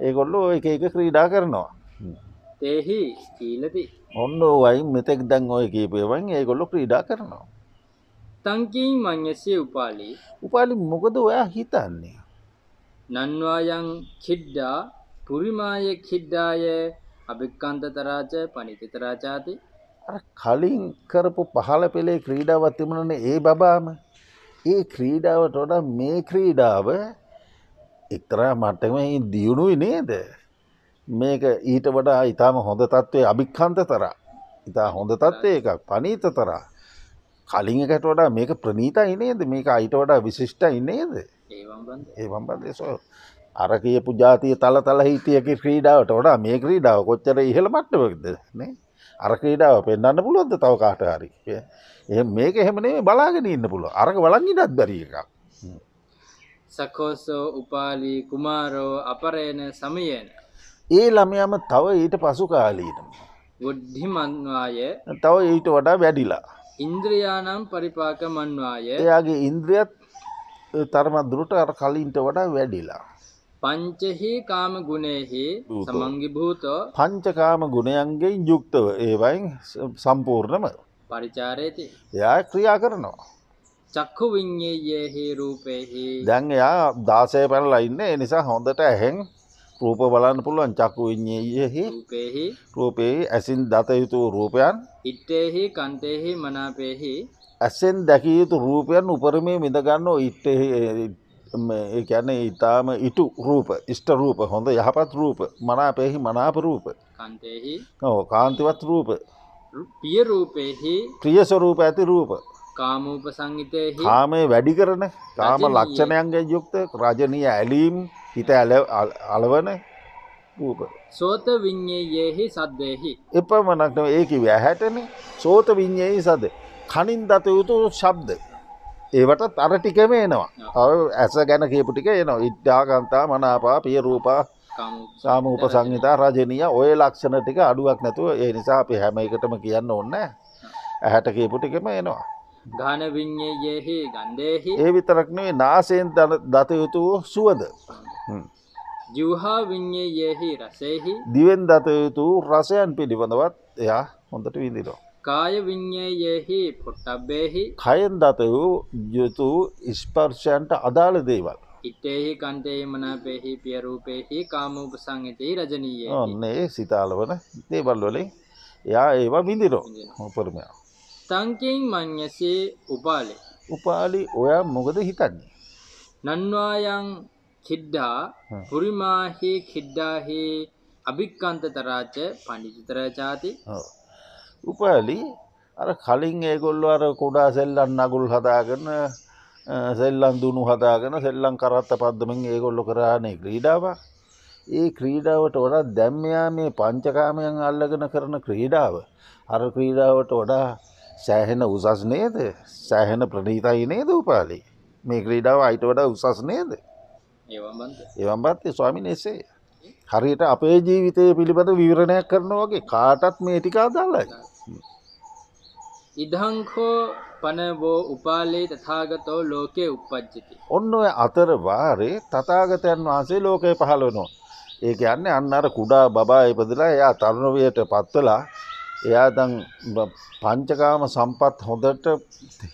ඒගොල්ලෝ එක එක ක්‍රීඩා කරනවා තේහි ස්කීලති ඔන්න වයින් මෙතෙක් දැන් ඔය කීපයවන් ඒගොල්ලො ක්‍රීඩා කරනවා තංකී මං්‍යසේ උපාලි උපාලි මොකද ඔයා හිතන්නේ නන්වායන් කිඩ්ඩා පුරිමාය කිඩ්ඩාය අභික්කන්ත තරාච පනිතිතරාචාති කලින් කරපු පහල පෙළේ ක්‍රීඩාව තිබුණන ඒ බබාම ඒ ක්‍රීඩාවට වඩා මේ ක්‍රීඩාව එක්තරා මටම දියුණුයි නේද මේක ඊට වඩා ඉතාම හොඳ තත්ත්වය අභික්කන්ත තර ඉතා හොඳ තත්ත්වය එකක් පනීත තරා කලින් එකට වඩා මේක ප්‍රනීතයි නේද මේක අයිට වඩා විශිෂ්ටයි නේද ඒ වම්බන්දේසෝ අර කියපු ජාතිය තල තල හිතියකි ක්‍රීඩාවට වඩා මේ ක්‍රීඩාව කොච්චර ඉහළ මට්ටවක්ද නේ අරකීඩාව පෙන්න්න පුළුවන්ද තව කාට හරි එ මේක එහෙමනේ බලාගෙන ඉන්න පුළුව අරක වලංගිටත් බැරි එකක් සකෝසෝ උපාලී කුමාරෝ අපරයන සමයන ඒ ළමයම තව ඊට පසු කාලීටම ගොඩ්ඩිමන්වාය තව ඊට වඩා වැඩිලා ඉන්ද්‍රයානම් පරිපාක මන්වාය එයාගේ ඉන්ද්‍රියත් තර්ම දුරට අර කලින්ට වඩා වැඩිලා පංචහි කාම ගුණයෙහි සමංගිභූත පංචකාම ගුණයන්ගේ යුක්තව ඒවයින් සම්පූර්ණම පරිචාරයති එයා ක්‍රියා කරනවා. චක්කු විඤ්ඥයෙහි රූපයහි දැන් එයා දාසය පැනලා ඉන්න නිසා හොඳට ඇහෙන් රූප බලන්න පුළුවන් චක්කු විඤ්ඥයෙහි පෙහි රූපයෙහි ඇසින් දතයුතු රූපයන් ඉත්තෙහි කන්තෙහි මනාපෙහි ඇසෙන් දැකියයුතු රූපයන් උපරමේ මිඳගන්න ඉත්තෙහි ඒ කියන්නේ ඊටාම ඉටු රූප ඉෂ්ට රූප හොඳ යහපත් රූප මනාපෙහි මනාප රූප කාන්තේහි ඔව් කාන්තිවත් රූප ප්‍රිය රූපෙහි ප්‍රිය ස්වરૂප ඇති රූප කාමූප සංගිතෙහි කාමයේ වැඩි කරන කාම ලක්ෂණයන්ගෙන් යුක්ත රජනීය ඇලීම් හිත අලවන රූප සෝත විඤ්ඤේයෙහි සද්දෙහි එපමණක් නෙවෙයි ඒ කිව්ව ඇහැටනේ සෝත විඤ්ඤේයි සද්ද කනින් දත යුතු ශබ්ද ඒවටත් අර ටිකම එනවා ඇස ගැන කියපු ටික එනවා ඉඩ්ඩාගන්තා මනාපා පිය රූපා සාම උප සංහිතා රජනීය ඔය ලක්ෂණ ටික අඩුවක් නැතුව ඒ නිසා අපි හැම එකටම කියන්න ඕන්න ඇහැට කියපු ටිකම එනවා ගාන විඤ්ඤයෙහි ගන්ධෙහි ඒ විතරක් නෙවෙයි නාසයෙන් දත යුතු සුවඳ ජීවහා විඤ්ඤයෙහි රසෙහි දිවෙන් දත යුතු රසයන් පිළිබඳවත් එයා හොඳට විඳිනවා කාය විඤ්ඤයෙහි පොට්ටබ්බේහි කයෙන් දත වූ යුතු ස්පර්ශයන්ට අදාළ දේවල් හිතේහි කන්තේහි මනපේහි පිය රූපේහි කාමෝපසංගිතේ රජනීයේ ඔන්න ඒ සිතාලවන දේවල් වලින් එයා ඒවා විඳිනවා උපරමයා තංකින් මඤ්ඤසේ උපාලේ උපාලි ඔයා මොකද හිතන්නේ නන්වායන් කිද්දා පුරිමාහි කිද්දාහි අභික්කන්තතරාච පඬිතරාචාති ඔව් උපෑලි අර කලින් ඒගොල්ලො අර කොඩා සෙල්ලන් නගුල් හදාගන්න සෙල්ලන් දුුණු හදාගෙන සෙල්ලන් කරත්ත පද්දමින් ඒගොල්ලො කරානේ ක්‍රීඩාවක් ඒ ක්‍රීඩාවට වඩා දැම්මයා මේ පංචකාමයන් අල්ලගෙන කරන ක්‍රීඩාව අර ක්‍රීඩාවට වඩා සෑහෙන උසස් නේද සෑහෙන ප්‍රනීතයි නේද උපාලි මේ ක්‍රීඩාව අයිට වඩා උසස් නේද ඒවම්බත් ස්වාමින් එසේ හරියට අපේ ජීවිතය පිළිබඳ විවරණයක් කරනවාගේ කාටත් මේ ටිකා දාලයි ඉදංකෝ පනවෝ උපාලේ තථාගතෝ ලෝකේ උප්පජ්ජති. ඔන්න ඔය අතර වාරේ තථාගතයන් වහන්සේ ලෝකේ පහළ වෙනවා. ඒ කියන්නේ අන්න අර කුඩා බබා ඉපදලා එයා තරුණ වියට පත්වලා එයා දැන් පංචකාම සම්පත් හොඳට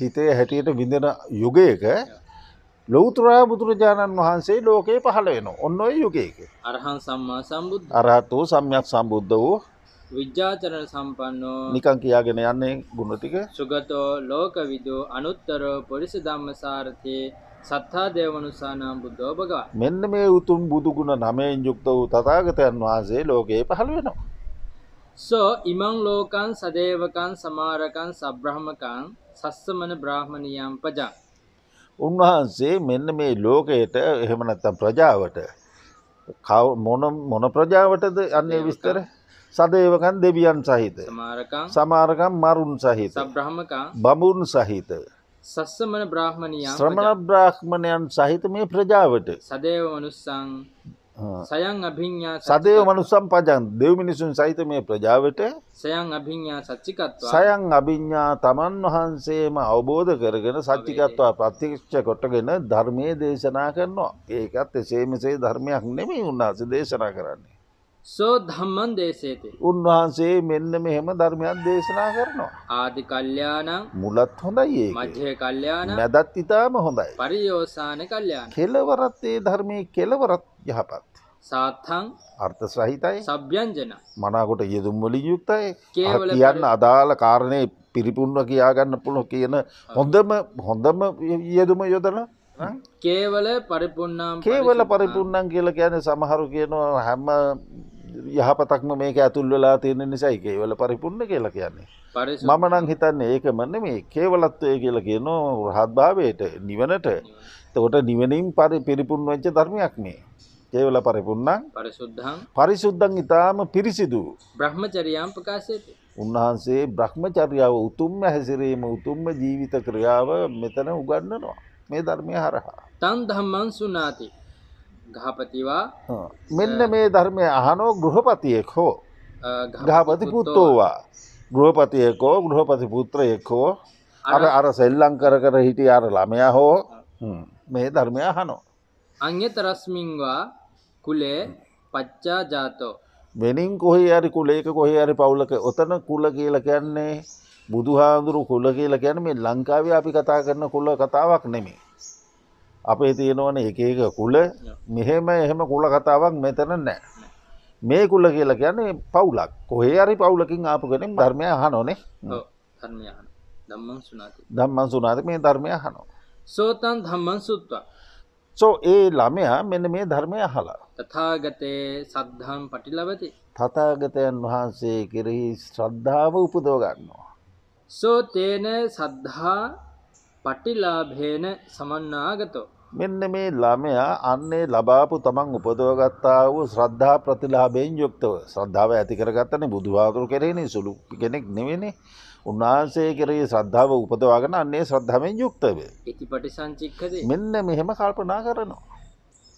හිතේ හැටියට විඳින යුගයක ලෞතරා බුදුරජාණන් වහන්සේ ලෝකේ පහළ වෙනවා. ඔන්න ඔය යුගයක. අරහං සම්මා සම්බුද්ධ. අරහත් වූ සම්්‍යක් සම්බුද්ධ වූ විජ්ජාචරණ සම්පන්නෝ නිකන් කියාගෙන යන්නේ ගුණ ටික සුගතෝ ලෝකවිදු අනුත්තර පොරිස ධම්මසාරතේ සත්තා දේවනුසානම් බුද්ධෝ භගවන් මෙන්න මේ උතුම් බුදු ගුණ නමයෙන් යුක්ත වූ තථාගතයන් වහන්සේ ලෝකේ පහළ වෙනවා සෝ ඉමං ලෝකං සදේවකං සමාරකං සබ්‍රහ්මකං සස්සමන බ්‍රාහමණියම් පජං උන්වහන්සේ මෙන්න මේ ලෝකයට එහෙම නැත්නම් ප්‍රජාවට මොන මොන ප්‍රජාවටද අන්නේ විස්තර සදේවකන් දෙවියන් සහිත සමාරකම් මරුන් සහිත බමුන් සහිත සස්සමන බ්‍රාහ්මණය ශ්‍රමණ බ්‍රාහ්මණයන් සහිත මේ ප්‍රජාවට සදේව මනුස්සං සයන් අභිඥා සදේව මනුස්සම් පජන් දෙව් මිනිසුන් සහිත මේ ප්‍රජාවට සයන් අභිඥා සච්චිකත්ව සයන් අභිඥා තමන් වහන්සේම අවබෝධ කරගෙන සච්චිකත්වා ප්‍රතික්ෂ කොටගෙන ධර්මය දේශනා කරනවා ඒකත් එසේමසේ ධර්මයක් නෙමේ උන්නාස දේශනා කරන්නේ සෝ ධම්මන් දේශේතේ. උන්වහන්සේ මෙන්න මෙහෙම ධර්මයක් දේශනා කරනවා. ආදි කල්යාණං මුලත් හොඳයි ඒක. මධ්‍ය කල්යාණං මැදත් ඊටාම හොඳයි. පරියෝසාන කල්යාණං. කෙලවරත් ඒ ධර්මයේ කෙලවරත් යහපත්. සාත්තං අර්ථ සහිතයි. සබ්යංජන. මනාකොට යෙදුම් වලින් යුක්තයි. කියන්න අදාළ කාරණේ පිරිපුන්ව කියා ගන්න පුළුවන් කියන හොඳම හොඳම යෙදුම යොදලා කේවල පරිපුන්නම් කේවල පරිපුන්නම් කියලා කියන්නේ සමහරු කියනවා හැම යහපතක්ම මේක ඇතුල් වෙලා තියෙන නිසා ඒකේවල පරිපුර්ණ කියලා කියන්නේ. මම නම් හිතන්නේ ඒකම මේ කේවලත්වය කියලා කියනෝ රහත්භාවයට නිවනට. එතකොට නිවනින් පරිපූර්ණ වෙච්ච ධර්මයක් මේ. කේවල පරිපුර්ණං පරිසුද්ධං පරිසුද්ධං ඊටාම පිරිසිදු. බ්‍රහ්මචර්යයන් ප්‍රකාශයේදී උන්වහන්සේ බ්‍රහ්මචර්යාව උතුම්ම හැසිරීම උතුම්ම ජීවිත ක්‍රියාව මෙතන උගන්වනවා. මේ ධර්මය හරහා. තන් ධම්මං සුනාති ගහපතිවා මෙන්න මේ ධර්මය අහනෝ ගෘහපතියෙක් හෝ ගහපති පුත්තෝවා ගෘහපතියෙකෝ ගෘහපති පුත්‍රයෙක්කෝ අර අර සෙල්ලං කර කර හිටිය අර ළමයා හෝ මේ ධර්මය අහනෝ. අං්‍යත රස්මින්වා කුලේ පච්චා ජාතෝ. වෙනින් කොහේ අරි කුලේක කොහේ අරි පවුලක ඔතන කුල කියල කියන්නේ බුදුහාදුරු කුල කියල ගැන මේ ලංකාවේ අපි කතා කරන කුල්ල කතාවක් නෙමේ. අපේ තියෙනවන එක එක කුල මෙහෙම එහෙම කුල කතාවක් මෙතන නෑ. මේ කුල කියලා කියන්නේ පවුලක් කොහේ හරි පවුලකින් ආපු කෙනෙක් ධර්මය අහනෝනේ. ධම්මං සුනාති මේ ධර්මය අහනවා. සෝතන් ධම්මං සුත්වා. සෝ ඒ ළමයා මෙන්න මේ ධර්මය අහලා. තථාගතේ සද්ධාම් පටිලවති. තථාගතයන් වහන්සේ කෙරෙහි ශ්‍රද්ධාව උපදව ගන්නවා. සෝ තේන සද්ධා පටිලාභේන සමන්නාගතෝ මෙන්න මේ ළමයා අන්නේ ලබාපු තමන් උපදවගත්තා වූ ශ්‍රද්ධා ප්‍රතිලාභයෙන් යුක්තව ශ්‍රද්ධාව ඇති කරගත්තනේ බුදුහාතුරු කෙරෙන්නේ සුළු කෙනෙක් නෙවෙනේ උන්වහන්සේ කෙරෙහි ශ්‍රද්ධාව උපදවාගෙන අන්නේ ශ්‍රද්ධාවෙන් යුක්තව ඉතිපටි සංචික්කද මෙන්න මෙහෙම කල්පනා කරනවා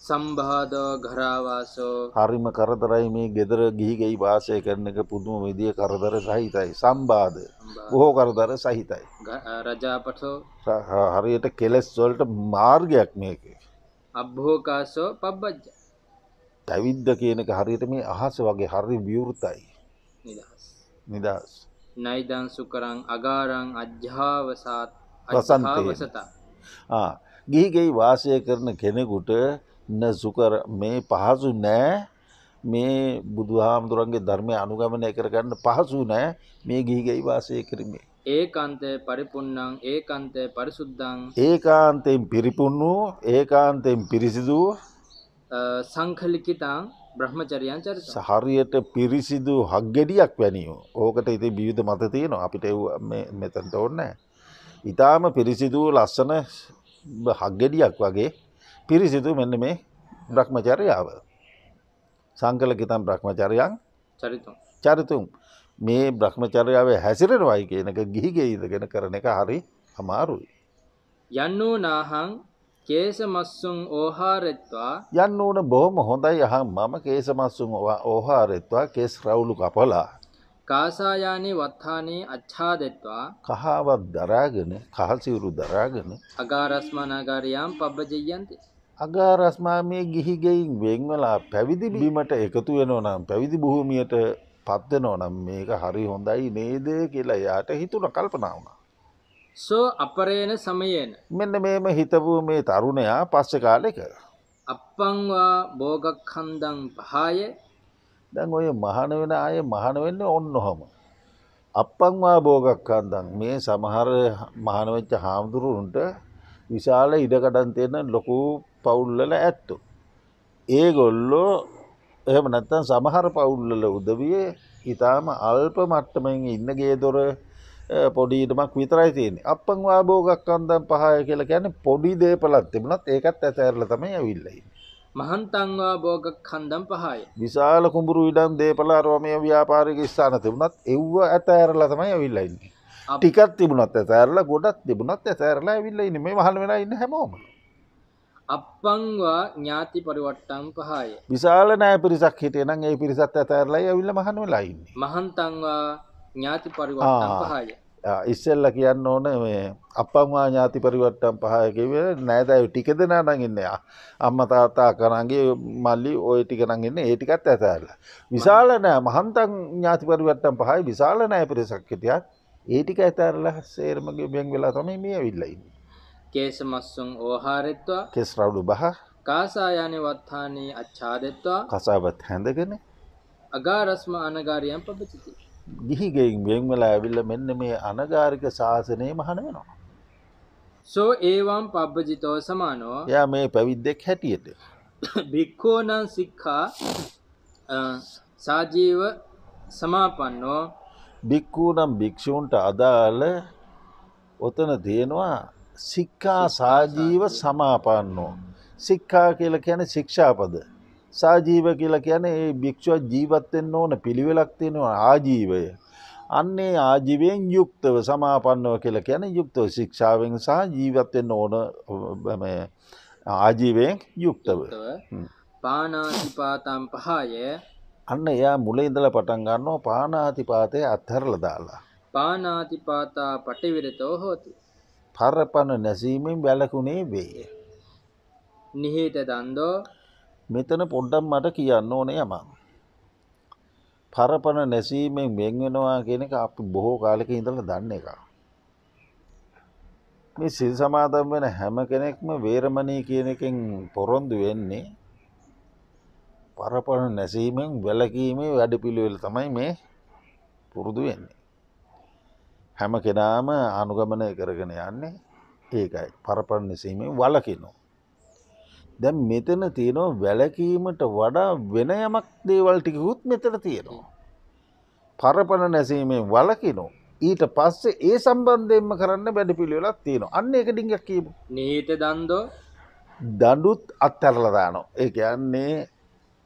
සම්බාධෝ ගරාවාසෝ හරිම කරදරයි මේ ගෙදර ගිහි ගෙයි වාසය කරන එක පුදුම විදිය කරදර සහිතයි සම්බාධ බොහෝ කරදර සහිතයි රජාපටෝ හරියට කෙලෙස් වලට මාර්ගයක් මේක අබ්බෝකාසෝ පබ්බජ්ජ දැවිද්ද කියනක හරියට මේ අහස වගේ හරි විවෘතයි නිදස් නයිදන් සුකරං අගාරං අජ්‍යාවසාත් රසන්තේ ගිහිගෙයි වාසය කරන කෙනෙකුට න සුකර මේ පහසු නෑ මේ බුදුහාමුදුරන්ගේ ධර්මය අනුගමනය කරගන්න පහසු නෑ මේ ගිහිගෙයි වාසය කරමේ. ඒකාන්තය පරිපුන්නං ඒකාන්තය පරිසුද්ධං ඒකාන්තයෙන් පිරිපුන් වූ ඒකාන්තයෙන් පිරිසිදු සංකලිකිතං බ්‍රහ්මචරයන් චරිත හරියට පිරිසිදු හක්ගෙඩියක් වැනිියෝ ඕකට ඉති බිවිධ මත තියෙනවා අපිට මෙතැන්ට ඕන්නෑ. ඉතාම පිරිසිදූ ලස්සන හක්ගෙඩියක් වගේ පිරිසිදු මෙන්න මේ බ්‍රහ්මචර්යාව. සංකල ගිතම් බ්‍රහ්මචර්යන් චරිතුම් මේ බ්‍රහ්මචර්යාව හැසිරෙනවයි කියන එක ගිහිගේ ඉඳගෙන කරන එක හරි අමාරුයි. යන්නෝ නාහං කේසමස්සුන් ඕහාරෙත්වා යන්න ඕන බොහොම හොඳයි අහම් මම කේසමස්සුන් ඕහාරෙත්වා කේස් රවුලු කපලා කාසායානේ වත්හානේ අච්ඡාදෙත්වා කහාවක් දරාගෙන කහසිවුරු දරාගෙන අගාරස්මනාගාරයම් පබ්බජයන්තේ අගාරස්මාමය ගිහිගෙයින් වෙංවලා පැවිදි බීමට එකතු වෙනෝ නම් පැවිදි බොහෝමියට පත්වෙනෝ නම් මේක හරි හොඳයි නේද කියලා යාට හිතුන කල්පනාවුණ. සෝ අපරේන සමයන. මෙන්න මේම හිතපු මේ තරුණයා පස්ස කාලෙක. අපංවා බෝගක්හන්දං පහාය දැන් ඔය මහන වෙන අය මහන වෙන්න ඔන්න හොම. අපංවා බෝගක්කන්දන් මේ සමහර මහනවෙච්ච හාමුදුරුන්ට විශාල ඉඩකඩන් තියෙන ලොකු පවුල්වල ඇත්තු. ඒගොල්ලෝ එහම නැත්තන් සමහර පවුල්ලල උදවිය ඉතාම අල්ප මට්ටමෙන් ඉන්න ගේදොර පොඩිටමක් විතරයි තියෙන අපංවා බෝගක් අන්දම් පහය කියලා ගැන පොඩි දේපලත් තිබුණත් ඒකත් ඇතඇරල තමයි ඇවිල්ලයි. මහන්තංවා බෝග කන්දම් පහය විශාල කුඹුරු ඉඩම් දේපල අරෝමය ව්‍යාපාරික ස්ථාන තිබුණත් එව්ව ඇතඇරල තමයි ඇවිල්ලයින්නේ. ටිකත් තිබුණත් ඇතඇරලා ගොඩත් තිබුණත් ඇතඇරලා ඇවිල්ලයින්න මේ හල් වෙලා ඉන්න හැමෝම. අපංවා ඥාති පරිවට්ටම් පහය විශාල නෑ පිරිසක් හිටේ නම් ඒ පිරිසත් ඇතැරලයි ඇවිල්ල මහනුව ලයින්නේ මහන්තංවා ඥාති පරිවට්ටම් පහය ඉස්සෙල්ල කියන්න ඕන මේ අපංවා ඥාති පරිවට්ටම් පහයකිව නෑදැයි ටික දෙනා නඟන්නේයා අම්ම තාතා කරන්ගේ මල්ලි ඔය ටික නඟන්න ඒටිකත් ඇතැරල විශාල නෑ මහන්තන් ඥාති පරිවට්ටම් පහයි විශාල නෑ පිරිසක්කටියත් ඒටික ඇතැරල සේරමගේ බැන් වෙලා තමයි මේ විල්ලයින්න කේසමස්සුන් ඕහාරෙත්වා කෙස් රවුලු බහ කාසායන වත්ථානී අච්ඡාදෙත්වා කසාවත් හැඳගෙන අගාරස්ම අනගාරියම් පබචිති. ගිහිගෙයින් වෙන් වෙලා ඇවිල්ලා මෙන්න මේ අනගාරික ශාසනය මහාන වෙනවා. සෝ ඒවම් පබ්බජිතෝ සමානෝ. එයා මේ පැවිද්දෙක් හැටියට. භික්ඛෝනම් සික්ඛා සාජීව සමාපන්නෝ භික්ඛූනම් භික්ෂූන්ට අදාළ ඔතන තියෙනවා සික්කා සාජීව සමාපන්නෝ. සික්කා කියලා කියන ශික්ෂාපද. සාජීව කියලා කියන ඒ භික්ෂුව ජීවත්වෙන්න ඕන පිළිවෙලක් තියෙනවා ආජීවය. අන්නේ ආජීවයෙන් යුක්තව සමාපන්නව කියලා කියන යුක්තව ශික්ෂාවෙන් සහ ජීවත්වෙන්න ඕන ආජීවයෙන් යුක්තව. පානාතිපාතම් පහය අන්න එයා මුල ඉඳලා පටන් ගන්නවා පානාතිපාතය අත්හැරලා දාලා. පානාතිපාතා පටිවිරතෝ හෝති. පරපණ නැසීමෙන් වැලකුණේ වේය. නිහිට දන්දෝ මෙතන පොඩ්ඩම් මට කියන්න ඕනේ යමන්. පරපණ නැසීමෙන් වෙන්වෙනවා කෙනෙක අපි බොහෝ කාලෙක ඉඳල දන්න එක. මේ සිල් සමාදම් වෙන හැම කෙනෙක්ම වේරමණී කියන එකෙන් පොරොන්දු වෙන්නේ පරපණ නැසීමෙන් වැලකීමේ වැඩපිළිවෙල තමයි මේ පුරුදු වෙන්නේ. හැම කෙනාම අනුගමනය කරගෙන යන්නේ ඒකයි පරපර නිසීමෙන් වලකිනෝ. දැන් මෙතන තියෙනවා වැලකීමට වඩා වෙන යමක් දේවල් ටිකකුත් මෙතන තියෙනවා. පරපර නැසීමෙන් වලකිනෝ. ඊට පස්සේ ඒ සම්බන්ධයෙන්ම කරන්න වැඩ පිළිවෙලක් තියෙනවා. අන්න ඒක ඩිංගක් කියමු. නිහිත දන්දෝ දඬුත් අත්හැරලා දානවා. ඒ කියන්නේ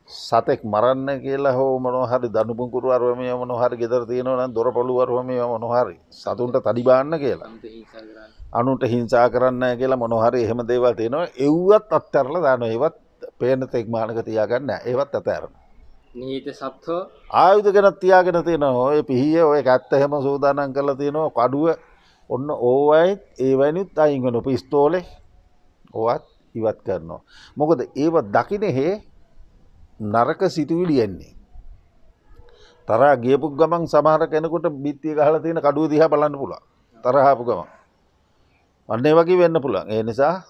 සතෙක් මරන්න කියලා හෝ මොනොහරි දනුපුංකුරු අරුවම මොනොහරි ගෙදර තියෙනවන දොර පළුවරුවම මොනොහරි සතුන්ට තඩිබාන්න කියලා අනුන්ට හිංසා කරන්න කියලා මොනොහරි එහෙම දේවල් තියෙනවා එව්වත් අත්තරල දාන ඒවත් පේන තෙක් මානක තියාගන්න ඒවත් අතෑරන නීත සත්හෝ ආයුධ ගෙන තියාගෙන තියෙන ඔය පිහිය ඔය ඇත්ත එහෙම සූදානන් කරලා තියෙනවා කඩුව ඔන්න ඕවයිත් ඒවැනිත් අයිගන පිස්තෝලෙ ඕවත් ඉවත් කරනවා. මොකද ඒව දකිනෙහේ නරක සිතුවිලි එන්නේ. තරා ගේපු ගමන් සමහර කෙනකොට බිත්තිය ගහලා තියෙන කඩුව දිහා බලන්න පුළුවන්. තරහාපු ගමන්. අන්න ඒ වගේ වෙන්න පුළුවන්. ඒ නිසා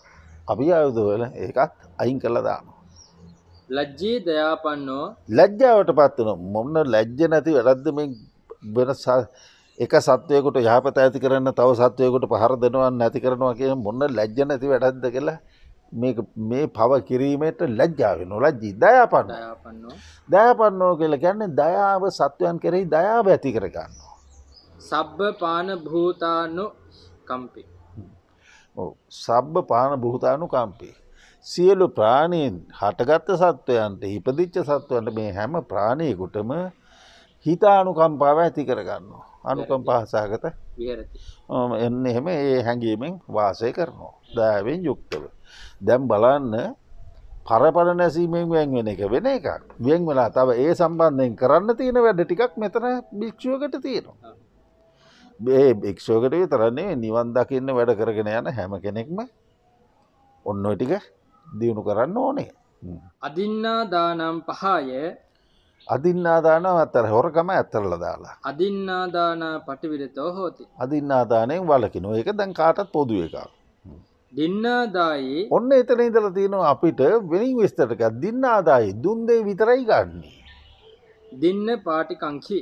අපි ආයුධවල ඒකත් අයින් කරලා දානවා. ලැජ්ජී දයාපන්නෝ ලැජ්ජාවටපත් වෙන මොන ලැජ්ජ නැති වැරද්ද මේ වෙන එක සත්වයකට යහපත ඇති කරන්න තව සත්වයකට පහර දෙනවා නැති කරනවා කියන මොන ලැජ්ජ නැති වැරද්ද කියලා මේ පව කිරීමට ලැජ්ජාව නොලජ්ජී දයාපන්න දයාපන්නෝ කියල ගැන්නේ දයාව සත්වයන් කෙරෙහි දයාව ඇති කරගන්න. සබ්බ පාන භූතානු කම්පි. සබ්බ පාන භූතානු කම්පි. සියලු ප්‍රාණීන් හටගත්ත සත්වයන්ට හිපදිච්ච සත්වන්ට මේ හැම ප්‍රාණයකුටම හිතානුකම්පාව ඇති කරගන්නවා. අනුකම්පාහසාගත එන්න එහෙම ඒ හැඟීමෙන් වාසය කරනවා. දෑවෙන් යුක්තව. දැම් බලන්න පරපර නැසීමෙන් වැන් වෙන එක වෙන එකක් වෙන් වෙලා තව ඒ සම්බන්ධයෙන් කරන්න තියෙන වැඩ ටිකක් මෙතන භික්ෂුවකට තියෙනවා. ඒ භික්ෂෝකට විතරන්නේ නිවන් දකින්න වැඩ කරගෙන යන හැම කෙනෙක්ම ඔන්න ටික දියුණු කරන්න ඕනේ. අදින්නා දානම් පහාය අදින්නාදාන අත්තර හොරකම ඇත්තරල දාලා. අදින්නාදාන පටිවිඩතෝ හෝති. අදින්නාදානයෙන් වලකිනෝ ඒක දැන් කාටත් පොදු එකක්. දින්නාදායේ ඔන්න එතන ඉඳලා තියෙනවා අපිට වෙනින් විස්තර එකක් දින්නාදායේ දුන් දේ විතරයි ගන්නෙ. දින්න පාටිකංකි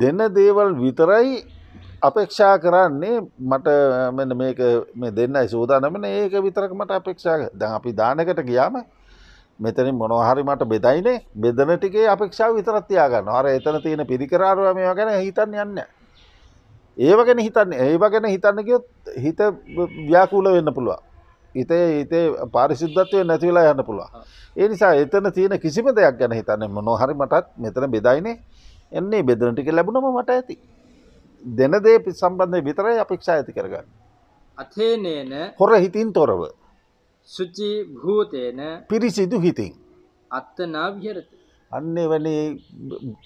දෙන දේවල් විතරයි අපේක්ෂා කරන්නේ මට මෙන්න මේක මේ දෙන්නයි සූදානමන ඒක විතරක මට අපේක්ෂා දැන් අපි දානකට ගියාම මෙතනින් මොනවා හරි මට බෙදයිනේ බෙදන ටිකේ අපේක්ෂාව විතරක් තියාගන්න. අර එතන තියෙන පිරිකරාරුව මේවා ගැන හිතන්න යන්නේ නැහැ. ඒව ගැන හිතන්න ඒව ගැන හිතන්නකයොත් හිත ව්‍යාකූල වෙන්න පුළුවන්. හිතේ හිතේ පාරිශුද්ධත්වය නැතිවෙලා යන්න පුළුවන්. ඒ නිසා එතන තියෙන කිසිම දෙයක් ගැන හිතන්නේ මොනෝහරි මටත් මෙතන බෙදයිනේ එන්නේ බෙදන ටික ලැබුණම මට ඇති. දෙන දේ සම්බන්ධය විතරයි අපේක්ෂා ඇති කරගන්න. අතේනේන හොර හිතින් තොරව. සුචි භූතේන පිරිසිදු හිතින්. අත්තනා විහෙරති. අන්න එවැනි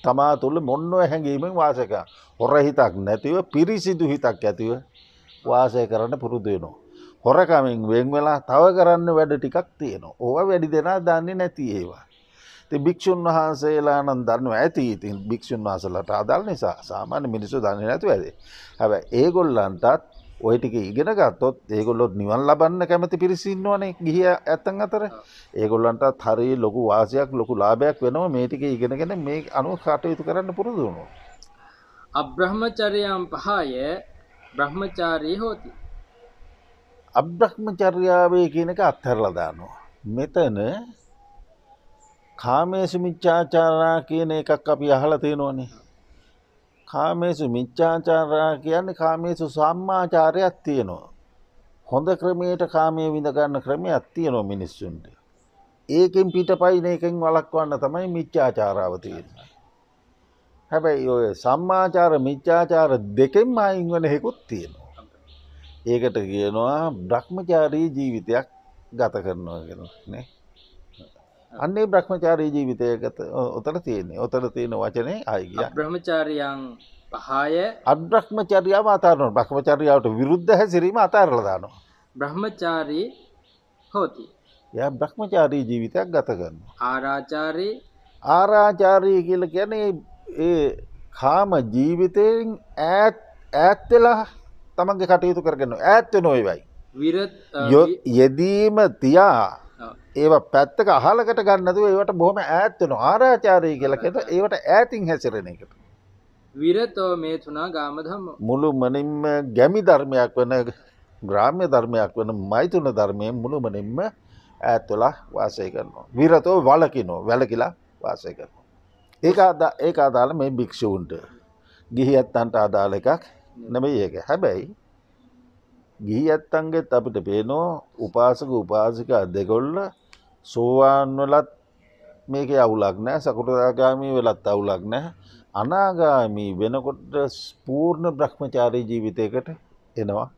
තමා තුළ මොන්නව හැඟීමෙන් වාසයක හොර හිතක් නැතිව පිරිසිදු හිතක් ඇතිව වාසය කරන්න පුරුදුයනවා. හොරකමින් වෙන් වෙලා තව කරන්න වැඩ ටිකක් තියෙනවා. ඕව වැඩි දෙනා දන්නේ නැති ඒවා. ති භික්‍ෂූන් වහන්සේලා නම් දන්නව ඇති ඉතින් භික්‍ෂූන් වහසලට අදල් නිසා සාමාන්‍ය මිනිසු දන්නේ නැති ඇද. හැබ ඒගොල්ලන්ටත් ඔය ටික ඉගෙන ගත්තොත් ඒගොල්ලොත් නිවන් ලබන්න කැමති පිරිසින්නවනේ ගිහිය ඇත්තන් අතර ඒගොල්ලන්ට හරි ලොකු වාසයක් ලොකු ලාභයක් වෙනව මේ ටික ඉගෙනගෙන මේ අනුව කටයුතු කරන්න පුරුදු වුණා. අබ්‍රහ්මචර්යම් පහය බ්‍රහ්මචාරී හෝති. අබ්‍රහ්මචර්යාවේ කියන එක අත්හැරලා දානවා. මෙතන කාමේසු මිච්ඡාචාරා කියන එකක් අපි අහලා තියෙනවනේ. කාමේසු මිච්ඡාචාරා කියන්නේ කාමේසු සම්මාචාරයක් තියෙනවා. හොඳ ක්‍රමයට කාමයේ විඳ ගන්න ක්‍රමයක් තියෙනවා මිනිස්සුන්ට. ඒකෙන් පිටපයින් ඒකෙන් වළක්වන්න තමයි මිච්ඡාචාරාව තියෙන්නේ. හැබැයි ඔය සම්මාචාර මිච්ඡාචාර දෙකෙන්ම අයින් වෙන හේකුත් තියෙනවා. ඒකට කියනවා භ්‍රමචාරී ජීවිතයක් ගත කරනවා කියනවා නේ. අන්නේ බ්‍රහ්මචාරී ජීවිතයගත ඔතන තියන්නේ ඔතන තියෙන වචනය අයගිය බ්‍රහමචාරයන් පහය අබ්‍රහ්මචරියාව අතාරන බ්‍රහ්මචරියාවට විරුද්ධ හැසිරීම අතාරලදානවා බ්‍රහ්මචාරී හෝති ය බ්‍රහ්මචාරී ජීවිතයක් ගතගන්න ආරාචාරී ආරාචාරී කියල කියන්නේ ඒ කාම ජීවිතයෙන් ඈත් ඈත්වෙලා තමන්ගේ කටයුතු කරගන්න ඇත්ත නොයවයි යෙදීම තියා ඒව පැත්තක අහලකට ගන්නතුව ඒවට බොහොම ඈත්වන ආරාචාරය කියලකට ඒවට ඈතින් හැසිරෙන එකට. විරතෝ මේ තුනා ගාමදම මුළු මනින්ම ගැමි ධර්මයක් වන ග්‍රාමය ධර්මයක් වන මෛතුන ධර්මය මුළු මනින්ම ඇත්තුලා වාසය කරනවා. විරතෝ වලකිනෝ වැලකිලා වාසය කරනවා. ඒ ඒක අදාළ මේ භික්‍ෂූන්ට ගිහි ඇත්තන්ට අදාළ එකක් නෙමයි ඒක හැබැයි ගිහි ඇත්තන්ගෙත් අපිට පේනෝ උපාසක උපාසික දෙකොල්ල සෝවාන් වෙලත් මේක අවුලක් නෑ සකෘදාගාමී වෙලත් අවුලක් නෑ අනාගාමී වෙනකොට ස්පූර්ණ බ්‍රහ්මචාරී ජීවිතයකට එනවා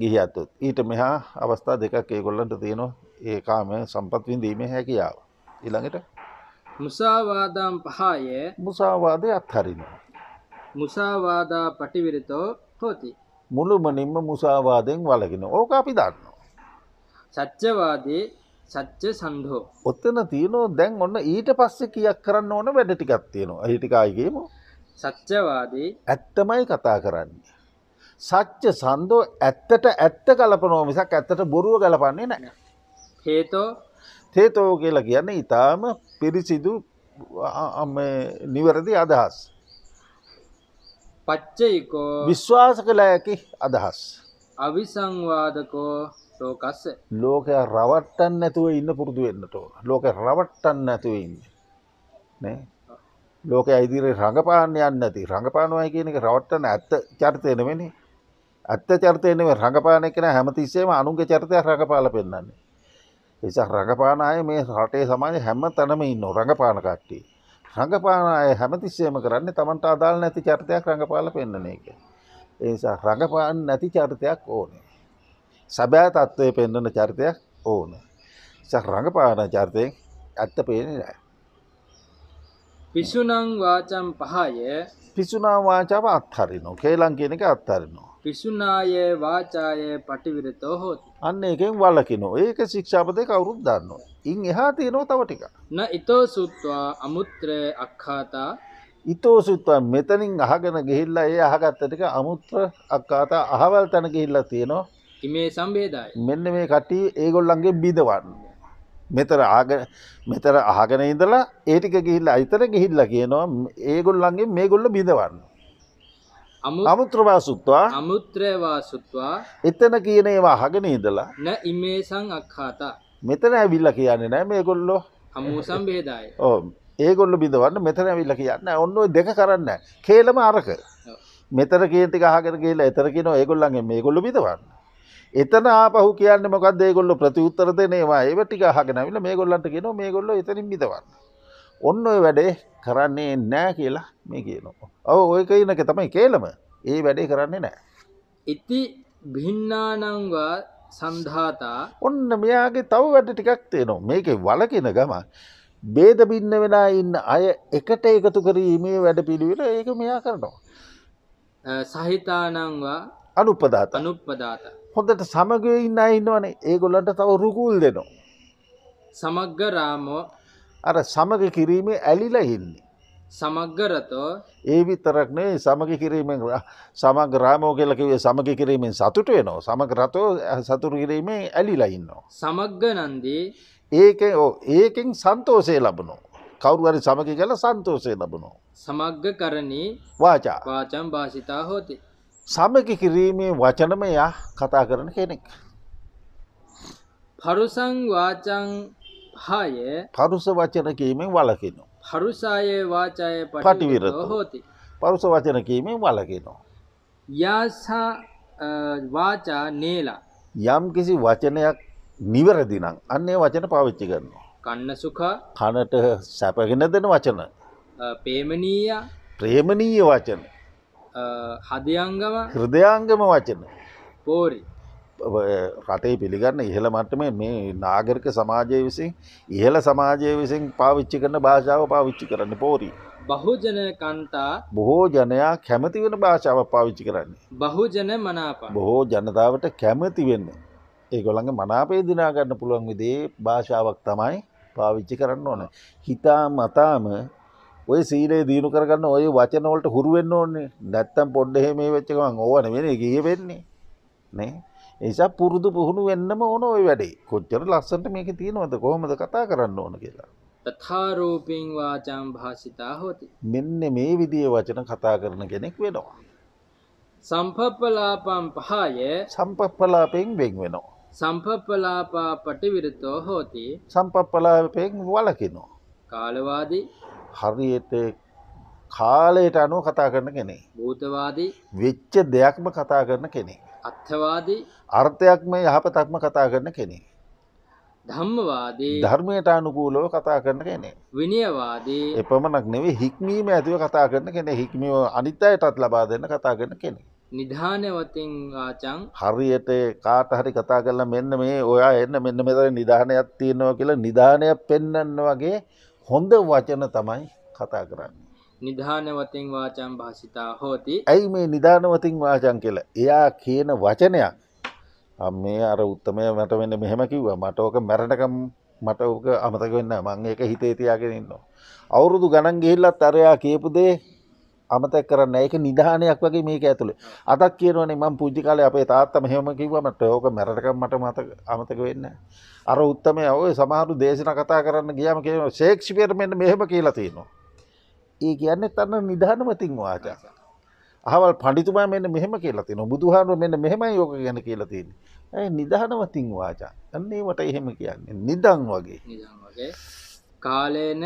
ගිහිඇත්තුත් ඊට මෙහා අවස්ථා දෙකක් ඒගොල්ලන්ට තියෙනවා ඒකාම සම්පත් විඳීමේ හැකියාව ඉළඟට මුසාවාදාම් පහාය මුසාවාදය අත්හරිනවා මුසාවාදා පටිවිරතෝ හෝති මුළුමනින්ම මුසාවාදයෙන් වලගෙන ඕක අපි දන්නවා සච්චවාදී සච්ච සන්ධෝ. ඔත්තන තියනෝ දැන් ඔන්න ඊට පස්සේ කියක් කරන්න ඕන වැඩ ටිකක් තියෙනවා. හිටිකායිගේම සත්‍යවාදී ඇත්තමයි කතා කරන්නේ. සච්ච සන්දෝ ඇත්තට ඇත්ත කලපනෝ මිසක් ඇත්තට බොරුව ගලපන්නේ නෑ. හේතෝ තේතෝ කියලා කියන්න ඉතාම පිරිසිදු නිවැරදි අදහස්. පච්චයිකෝ විශ්වාස කළ හැකි අදහස්. අවිසංවාදකෝ ලෝකස්ස ලෝකය රවට්ටන්න නැතුව ඉන්න පුරුදු වෙන්නට ඕන. ලෝකය රවට්ටන්න නැතුව ඉන්න. නේ? ලෝකයේ ඉදිරියේ රඟපාන්න යන්නේ නැති. රඟපානවයි කියන එක රවට්ටන්න ඇත්ත චරිතය නෙමෙයිනේ. ඇත්ත චරිතය නෙමෙයි රඟපාන එක නෑ හැමතිස්සෙම අනුන්ගේ චරිතය රඟපාලා පෙන්නන්නේ. නිසා රඟපාන අය මේ රටේ සමාජයේ හැම තැනම ඉන්නෝ රඟපාන කට්ටිය. රඟපාන අය හැමතිස්සෙම කරන්නේ Tamanට අදාළ නැති චරිතයක් රඟපාලා පෙන්නන එක. ඒ නිසා රඟපාන්න නැති චරිතයක් ඕනේ. සැබෑ තත්ත්වය පෙන්වන චරිතයක් ඕන. රඟපාන චරිතයෙන් ඇත්ත පේන්නේ නෑ. පිසුනං වාචම් පහය පිසුනා වාචාව අත්හරිනවා. කේලම් කියන එක අත්හරිනවා. පිසුනාය වාචාය පටිවිරතෝ හෝති. අන්න එකෙන් වළකිනෝ. ඒක ශික්ෂාපදේ කවුරුත් දන්නවා. ඉන් එහා තියෙනවා තව ටිකක්. න ඊතෝ සුත්වා අමුත්‍ර අක්ඛාතා ඊතෝ සුත්වා මෙතනින් අහගෙන ගිහිල්ලා ඒ අහගත්ත ටික අමුත්‍ර අක්ඛාතා අහවල් තැන ගිහිල්ලා තියෙනවා. ඉමේ සම්බේදාය මෙන්න මේ කට්ටිය ඒගොල්ලන්ගේ බිඳවන්න මෙතර මෙතර අහගෙන ඉඳලා ඒටික ගිහිල්ල අයිතර ගිහිල්ලා කියනවා ඒගොල්ලන්ගේ මේගොල්ල බිඳවන්න අමුත්‍රවා සුත්වා අමුත්‍රවා සුත්වා එතන කියන ඒවා අහගෙන ඉඳලා න ඉමේසං අක්හාතා මෙතන ඇවිල්ල කියන්නේ නෑ මේගොල්ලෝ හමූ සම්බේදාය ඕ ඒගොල්ල බිඳවන්න මෙතන ඇවිල්ල කියන්න ඔන්න දෙක කරන්න කේලම අරක මෙතර කියටික අහගෙන කියලා එතර කියන ඒගොල්ලන්ගේ මේගොල්ල බිඳවන්න එතන ආපහු කියන්න මොකක්ද ඒගොල්ලෝ ප්‍රතිඋත්තර දෙන ඒවා ඒව ටික අහගෙන අවිල මේගොල්ලන්ට කියනවා මේගොල්ලෝ එතනින් මිදවන්න. ඔන්න ඔය වැඩේ කරන්නේ නෑ කියලා මේ කියනවා. ඔව් ඔය කියනක තමයි කේලම. ඒ වැඩේ කරන්නේ නෑ. ඉති භින්නානංවා සන්ධාතා ඔන්න මෙයාගේ තව වැඩ ටිකක් තියෙනවා මේක වලකින ගම බේද බින්න වෙලා ඉන්න අය එකට එකතු කරීමේ වැඩ පිළිවෙල ඒක මෙයා කරනවා සහිතානංවා අනුපදාත අනුපදාත හොඳට සමගය ඉන්න ඉන්නවනේ ඒගොල්ලන්ට තව රුකුල් දෙනවා. සමග්ගරාමෝ අර සමග කිරීමේ ඇලිලා ඉන්නේ. සමග්ගරතෝ ඒ විතරක් නෙවෙයි සමග කිරීමෙන් සමග රාමෝ කියලා කිව්වේ සමග කිරීමෙන් සතුට වෙනවා. සමග්‍රතෝ සතුට කිරීමෙන් ඇලිලා ඉන්නවා. සමග්ග නන්දී ඒකෙන් ඒකෙන් සන්තෝෂය ලබනවා. කවුරු හරි සමග කියලා සන්තෝෂය ලබනවා. සමග්ග කරණී වාචා වාචම් භාසිතා හොතේ සමගි කිරීමේ වචනම එයා කතා කරන කෙනෙක්. පරුසං වාචං හාය පරුස වචන කීමෙන් වලකිනු. හරුසායේ වාචාය පටිවිර හෝති. පරුස වචන කීමෙන් වලකිනෝ. යාසා වාචා නේලා. යම් කිසි වචනයක් නිවරදිනම් අන්නේ වචන පාවිච්චි කරනවා. කන්න සුකා කනට සැපගෙන දෙන වචන. පේමනීය ප්‍රේමණීය වචන හදයංගම හෘදයාංගම වචන පෝරි රටේ පිළිගන්න ඉහළ මට්ටමේ මේ නාගරික සමාජය විසින් ඉහළ සමාජය විසින් පාවිච්චි කරන භාෂාව පාවිච්චි කරන්න පෝරී. බහෝජන කන්තා බොහෝ ජනයා කැමති වෙන භාෂාව පාවිච්චි කරන්නේ. බහෝජන මනාප බොහෝ ජනතාවට කැමති වෙන්න. ඒගොළඟ මනාපේ දිනාගන්න පුළුවන් විදේ භාෂාවක් තමයි පාවිච්චි කරන්න ඕන. හිතා මතාම ඔය සීලේ දිනු කරගන්න ඔය වචන වලට හුරු වෙන්න ඕනේ. නැත්තම් පොඩ්ඩ එහෙම මේ වෙච්ච ගමන් ඕව නෙවෙයි ගියේ වෙන්නේ. නේ? ඒ නිසා පුරුදු පුහුණු වෙන්නම ඕන ওই වැඩේ. කොච්චර ලස්සනට මේක තියෙනවද කොහොමද කතා කරන්න ඕන කියලා. තථාරූපින් වාචං භාසිතා හොති. මෙන්න මේ විදිහේ වචන කතා කරන කෙනෙක් වෙනවා. සම්පප්පලාපම් පහය සම්පප්පලාපෙන් වෙන් වෙනවා. සම්පප්පලාපා පටිවිරතෝ හෝති. සම්පප්පලාපෙන් වළකිනවා. කාලවාදී හරියට කාලයට අනුව කතා කරන කෙනෙ. භූතවාදී වෙච්ච දෙයක්ම කතා කරන කෙනෙ. අත්හවාදී අර්ථයක්ම යහපතක්ම කතා කරන කෙනෙ. ධම්මවාදී ධර්මයට අනුකූලව කතා කරන කෙනෙ. විනියවාදී එපමණක් නෙවේ හික්මීම ඇතිව කතා කරන කෙනෙ හික්මීම අනිත් අයටත් ලබා දෙන්න කතා කරන කෙනෙ. නිධානවතින් ආචං හරියට කාට හරි කතා කරලා මෙන්න මේ ඔයා එන්න මෙන්න මෙතන නිධානයක් තියෙනවා කියලා නිධානයක් පෙන්වන්න වගේ හොඳ වචන තමයි කතා කරන්න. නිධානවතින් වාචම් භාෂිතා හෝති ඇයි මේ නිධානවතින් වාචන් කියල එයා කියන වචනයක් මේ අර උත්තමය මට වෙන්න මෙහෙම කිව්ව මටෝක මැරණකම් මට ඕක අමතක වෙන්න මං ඒක හිතේ තියාගෙන ඉන්නවා. අවුරුදු ගණන් ගිහිල්ලත් අරයා කියපු දේ අමතක කරන්න ඒක නිධානයක් වගේ මේක ඇතුළේ. අදත් කියනවනේ මම පුංචි කාලේ අපේ තාත්තා මෙහෙම කිව්වා මට ඕක මැරෙනකම් මට මතක අමතක වෙන්නේ අර උත්තමයා ඔය සමහරු දේශනා කතා කරන්න ගියාම කියනවා ෂේක්ස්පියර් මෙන්න මෙහෙම කියලා තියෙනවා. ඒ කියන්නේ තන නිධානමතින් වාචා. අහවල් පඬිතුමා මෙන්න මෙහෙම කියලා තියෙනවා. බුදුහාමුදුරුවෝ මෙන්න මෙහෙමයි ඕක ගැන කියලා තියෙන්නේ. ඒ නිධානමතින් වාචා. අන්න ඒවට එහෙම කියන්නේ. නිදන් වගේ. නිදන් වගේ. කාලේන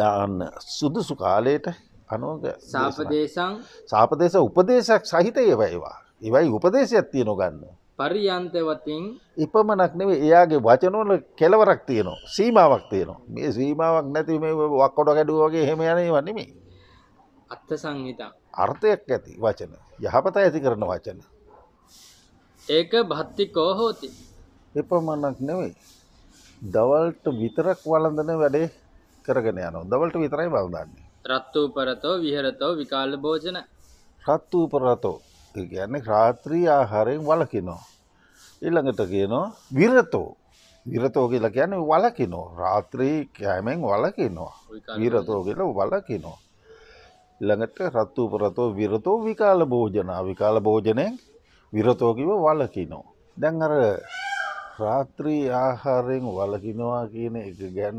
ගාන සුදුසු කාලයට අනෝග සාපදේශං සාපදේශ උපදේශයක් සහිත ඒවයිවා. ඒවයි උපදේශයක් තියෙන ගන්න. පරියන්තවතින් ඉපමනක් නෙවේ එයාගේ වචනෝල කෙලවරක් තියනවා සීමාවක් තියනවා මේ සීමාවක් නැති මේ වක්කොට ගැඩුවගේ හෙම යනේ වන්නේමේ අත්ත සංහිතා අර්ථයක් ඇති වචන යහපත ඇති කරන වචන ඒක භත්තිකෝ හෝති එපමණක් නෙවෙයි දවල්ට විතරක් වලඳන වැඩේ කරගෙන යනවා දවල්ට විතරයි වල්දන්නේ රත්වූපරතෝ විහරතෝ විකාල භෝජන රත්වූපරතෝ කියන්නේ රාත්‍රී ආහාරයෙන් වලකිනෝ. ඊළඟට කියනවා විරතෝ විරතෝ කියලා කියන්නේ වලකිනෝ රාත්‍රී කෑමෙන් වලකිනවා විරතෝ කියලා වලකිනවා. ළඟට රත්වූපරතෝ විරතෝ විකාල භෝජන විකාල භෝජනයෙන් විරතෝකිව වලකිනෝ. දැන් අර රාත්‍රී ආහාරයෙන් වලකිනවා කියන එක ගැන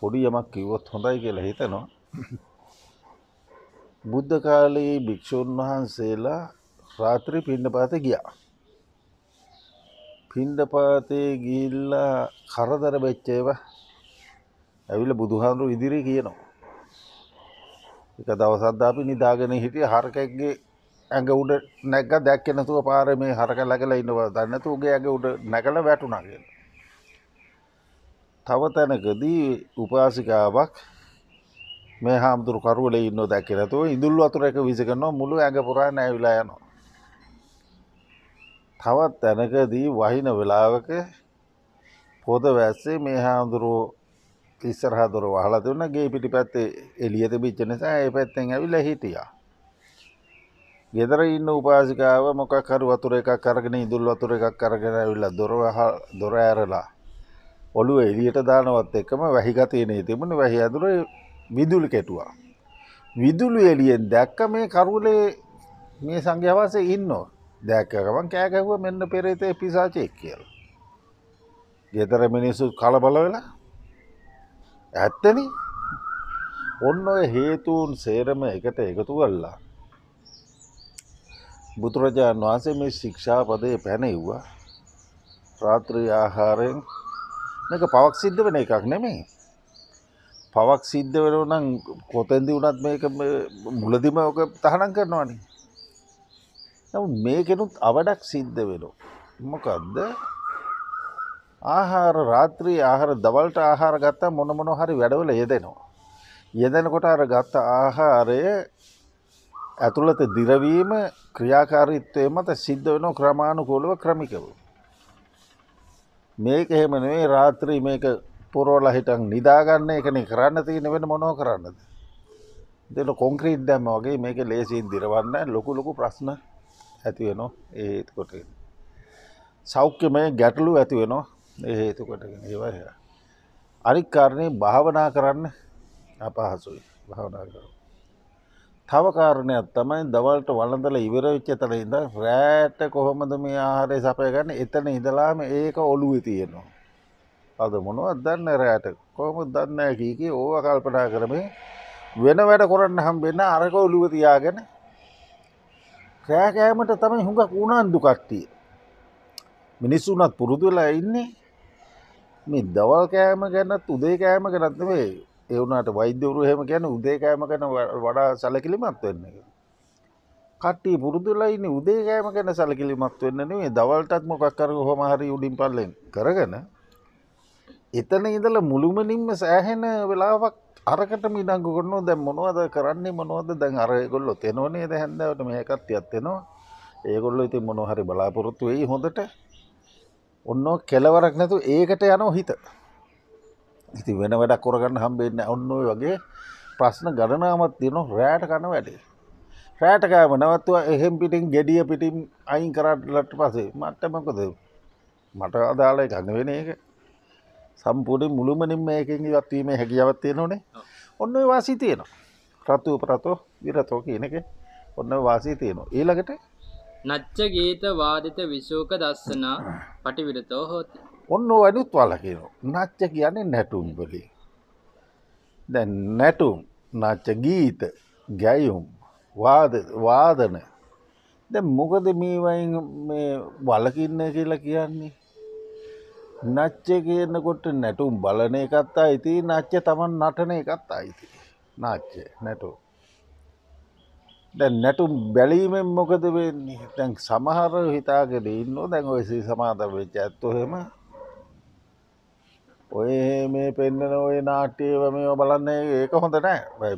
පොඩි යමක් කිව්වොත් හොඳයි කියලා හිතනවා බුද්ධ කාලයේ භික්‍ෂූන් වහන්සේලා රාත්‍රි පිණ්ඩපාත ගියා පිණ්ඩපාතයේ ගිල්ලා කරදර වෙච්චේව ඇවිල බුදුහාඳුරු ඉදිරි කියනවා එක දවසත් අපි නිදාගෙන හිටිය හරකෙක්ගේ ඇඟ උඩ නැග්ග දැක්කේ නැතුව පාරේ මේ හරක ලගලා ඉන්නවා දන්නේ නැතුව උගේ ඇඟ උඩ නැගලා වැටුණා කියලා තව තැනකදී උපාසිකාවක් මේ හාමුදුරු කරුවල ඉන්න දැක නැතුව ඉදුල් වතුරක විසිකනවා මුළු ඇඟපුරා නැවිලා යනවා. තවත් තැනකදී වහින වෙලාවක පොද වැස්සේ මේ හාමුදුරුවෝ ඉස්සරහා දොර වහලා තිබුණා ගේ පිටිපැත්තේ එළිය තිබිච්ච නිසා ඒ පැත්තෙන් ඇවිල්ලා හිටියා. ගෙදර ඉන්න උපාසිකාව මොකක් හරි වතුර එකක් අරගෙන ඉදුල් වතුර එකක් අරගෙන ඇවිල්ලා දොර දොර ඇරලා ඔළුව එලියට දානවත් එකම වැහිගතයනේ තිබුණ වැහි ඇදුරේ විදුලි කෙටුවා. විදුලි එලියෙන් දැක්ක මේ කරුලේ මේ සංඝ්‍යවාසේ ඉන්නෝ දැක්කගමන් කෑගැහුව මෙන්න පෙරේතේ පිසාචෙක් කියලා. ගෙදර මිනිස්සු කලබල වෙලා ඇත්තනේ ඔන්න ඔය හේතුන් සේරම එකට එකතු කල්ලා. බුදුරජාණන් වහන්සේ මේ ශික්ෂාපදය පැනෙව්වා රාත්‍රී ආහාරයෙන් මේක පවක් සිද්ධ වෙන එකක් නෙමේ. පවක් සිද්ධ වෙනව නම් කොතෙන්ද වුණත් මේක මුලදිම ඔක තහනම් කරනවනේ. නමුත් මේකෙනුත් අවඩක් සිද්ධ වෙනවා. මොකද්ද? ආහාර රාත්‍රී ආහාර දවල්ට ආහාර ගත්තා මොන මොන හරි වැඩවල යෙදෙනවා. යෙදෙනකොට අර ගත්ත ආහාරය ඇතුළත දිරවීම ක්‍රියාකාරීත්වය මත සිද්ධ වෙන ක්‍රමානුකූලව ක්‍රමිකව. මේක එහෙම නෙවෙයි රාත්‍රී මේක පුරවල හිටන් නිදාගන්න එකනේ කරන්න තියෙන වෙන මොනව කරන්නද දෙන කොන්ක්‍රීට් දැම්ම වගේ මේක ලේසින් දිරවන්න ලොකු ලොකු ප්‍රශ්න ඇතිවෙනවා ඒ හේතුකොටගෙන සෞඛ්‍යමය ගැටලු ඇතිවෙනවා ඒ හේතුකොටගෙන ඒවා අනික් කාරණේ භාවනා කරන්න අපහසුයි භාවනා කරන්න තව කාරණයක් තමයි දවල්ට වළඳල ඉවර වෙච්ච තැනින්ද රැට කොහොමද මේ ආහාරය සපයගන්නේ එතන ඉඳලාම ඒක ඔළුවේ තියෙනවා. අද මොනවද දන්නේ රැට කොහොමද දන්නේ කී කී ඕවා කල්පනා කරමින් වෙන වැඩ කරන්න හම්බෙන්න අරක ඔළුවේ තියාගෙන රෑ කෑමට තමයි හුඟක් උනන්දු කට්ටිය. මිනිස්සුනත් පුරුදු වෙලා ඉන්නේ මේ දවල් කෑම ගැනත් උදේ කෑම ගැනත් නෙවෙයි ඒ වුණාට වෛද්‍යවරු එහෙම කියන්නේ උදේ කෑම ගැන වඩා සැලකිලිමත් වෙන්න කියලා. කට්ටිය පුරුදු වෙලා ඉන්නේ උදේ කෑම ගැන සැලකිලිමත් වෙන්න නෙවෙයි දවල්ටත් මොකක් කරු කොහොම හරි උඩින් පල්ලෙන් කරගෙන එතන ඉඳලා මුළුමනින්ම සෑහෙන වෙලාවක් අරකට මිඩංගු කරනවා දැන් මොනවද කරන්නේ මොනවද දැන් අර ඒගොල්ලෝ තේනෝ නේද හැන්දෑවට මේකත් තියත් එනවා ඒගොල්ලෝ ඉතින් මොනවා හරි බලාපොරොත්තු වෙයි හොඳට ඔන්නෝ කෙලවරක් නැතුව ඒකට යනවා හිත ඉති වෙන වැඩක් කොරගන්න හම්බෙන්න ඔන්න වගේ ප්‍රශ්න ගණනාමත් තියෙන රෑට කන වැඩේ. රෑටකෑම නවත්ව එහෙම් පිටින් ගෙඩිය පිටිම් අයින් කරටලට පසේ මට්ටමකොද මට අදාලයි ගන්න වෙන එක සම්පූර්ණ මුළුමනින් මේකින් ඉවත්වීම හැකියාවත් තියෙන ඕනේ ඔන්න වාසී තියෙනවා රතු ප්‍රතෝ විරතෝ කියන එක ඔන්න වාසී තියෙනවා ඊළඟට නච්ච ගීත වාදිත විශෝක දස්සනා පටිවිරතෝ හෝති ඔන්න වැඩුත් වලකින නච්ච කියන්නේ නැටුම් වලින් දැන් නැටුම් නච්ච ගීත ගැයුම් වාදන දැ මොකද මේවයින් වලකින්න කියලා කියන්නේ නච්චේ කියනකොට නැටුම් බලන එකත් අයිති නච්ච තමන් නටන එකත් අයිති නාච්චේ නැටුම් දැ නැටුම් බැලීමෙන් මොකද වෙන්නේ තැන් සමහර හිතාගෙන ඉන්න දැන් ඔයසි සමාධ වෙච්ච ඇත්තොහෙම ඔය මේ පෙන්න්නන ඔය නාට්‍යව මේ බලන්නේ ඒක හොඳ නෑ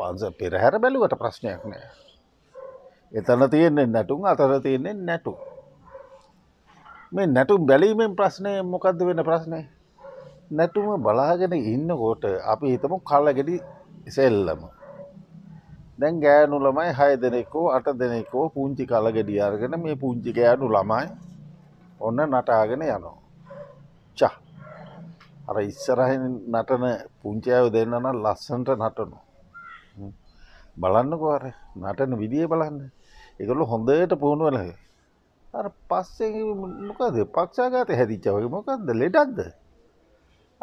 පන්ස පෙරහැර බැලුවට ප්‍රශ්නයක් නෑ. එතන තියෙන්නේ නැටුම් අතර තියෙන්නේ නැටු. මේ නැටුම් බැලීමෙන් ප්‍රශ්නය මොකක්ද වෙන ප්‍රශ්නය. නැටුම බලාගෙන ඉන්නකොට අපි හිතම කල්ලගෙඩි සෙල්ලම. දැන් ගෑනු ළමයි හය දෙනෙකෝ අට දෙනෙකෝ පුංචි කලගෙඩියාර්ගෙන මේ පුංචි ගෑනු ළමයි ඔන්න නටාගෙන යනවා. චා අර ඉස්සරහින් නටන පුංචාව දෙන්නන ලස්සන්ට නටනු බලන්නකෝ අර නටන විදිිය බලන්න එකළු හොඳයට පුහුණු වෙලහ අර පස්සේ මොකද පක්ෂාගත හැදිච්චවගේ මොකක්ද ලෙඩක්ද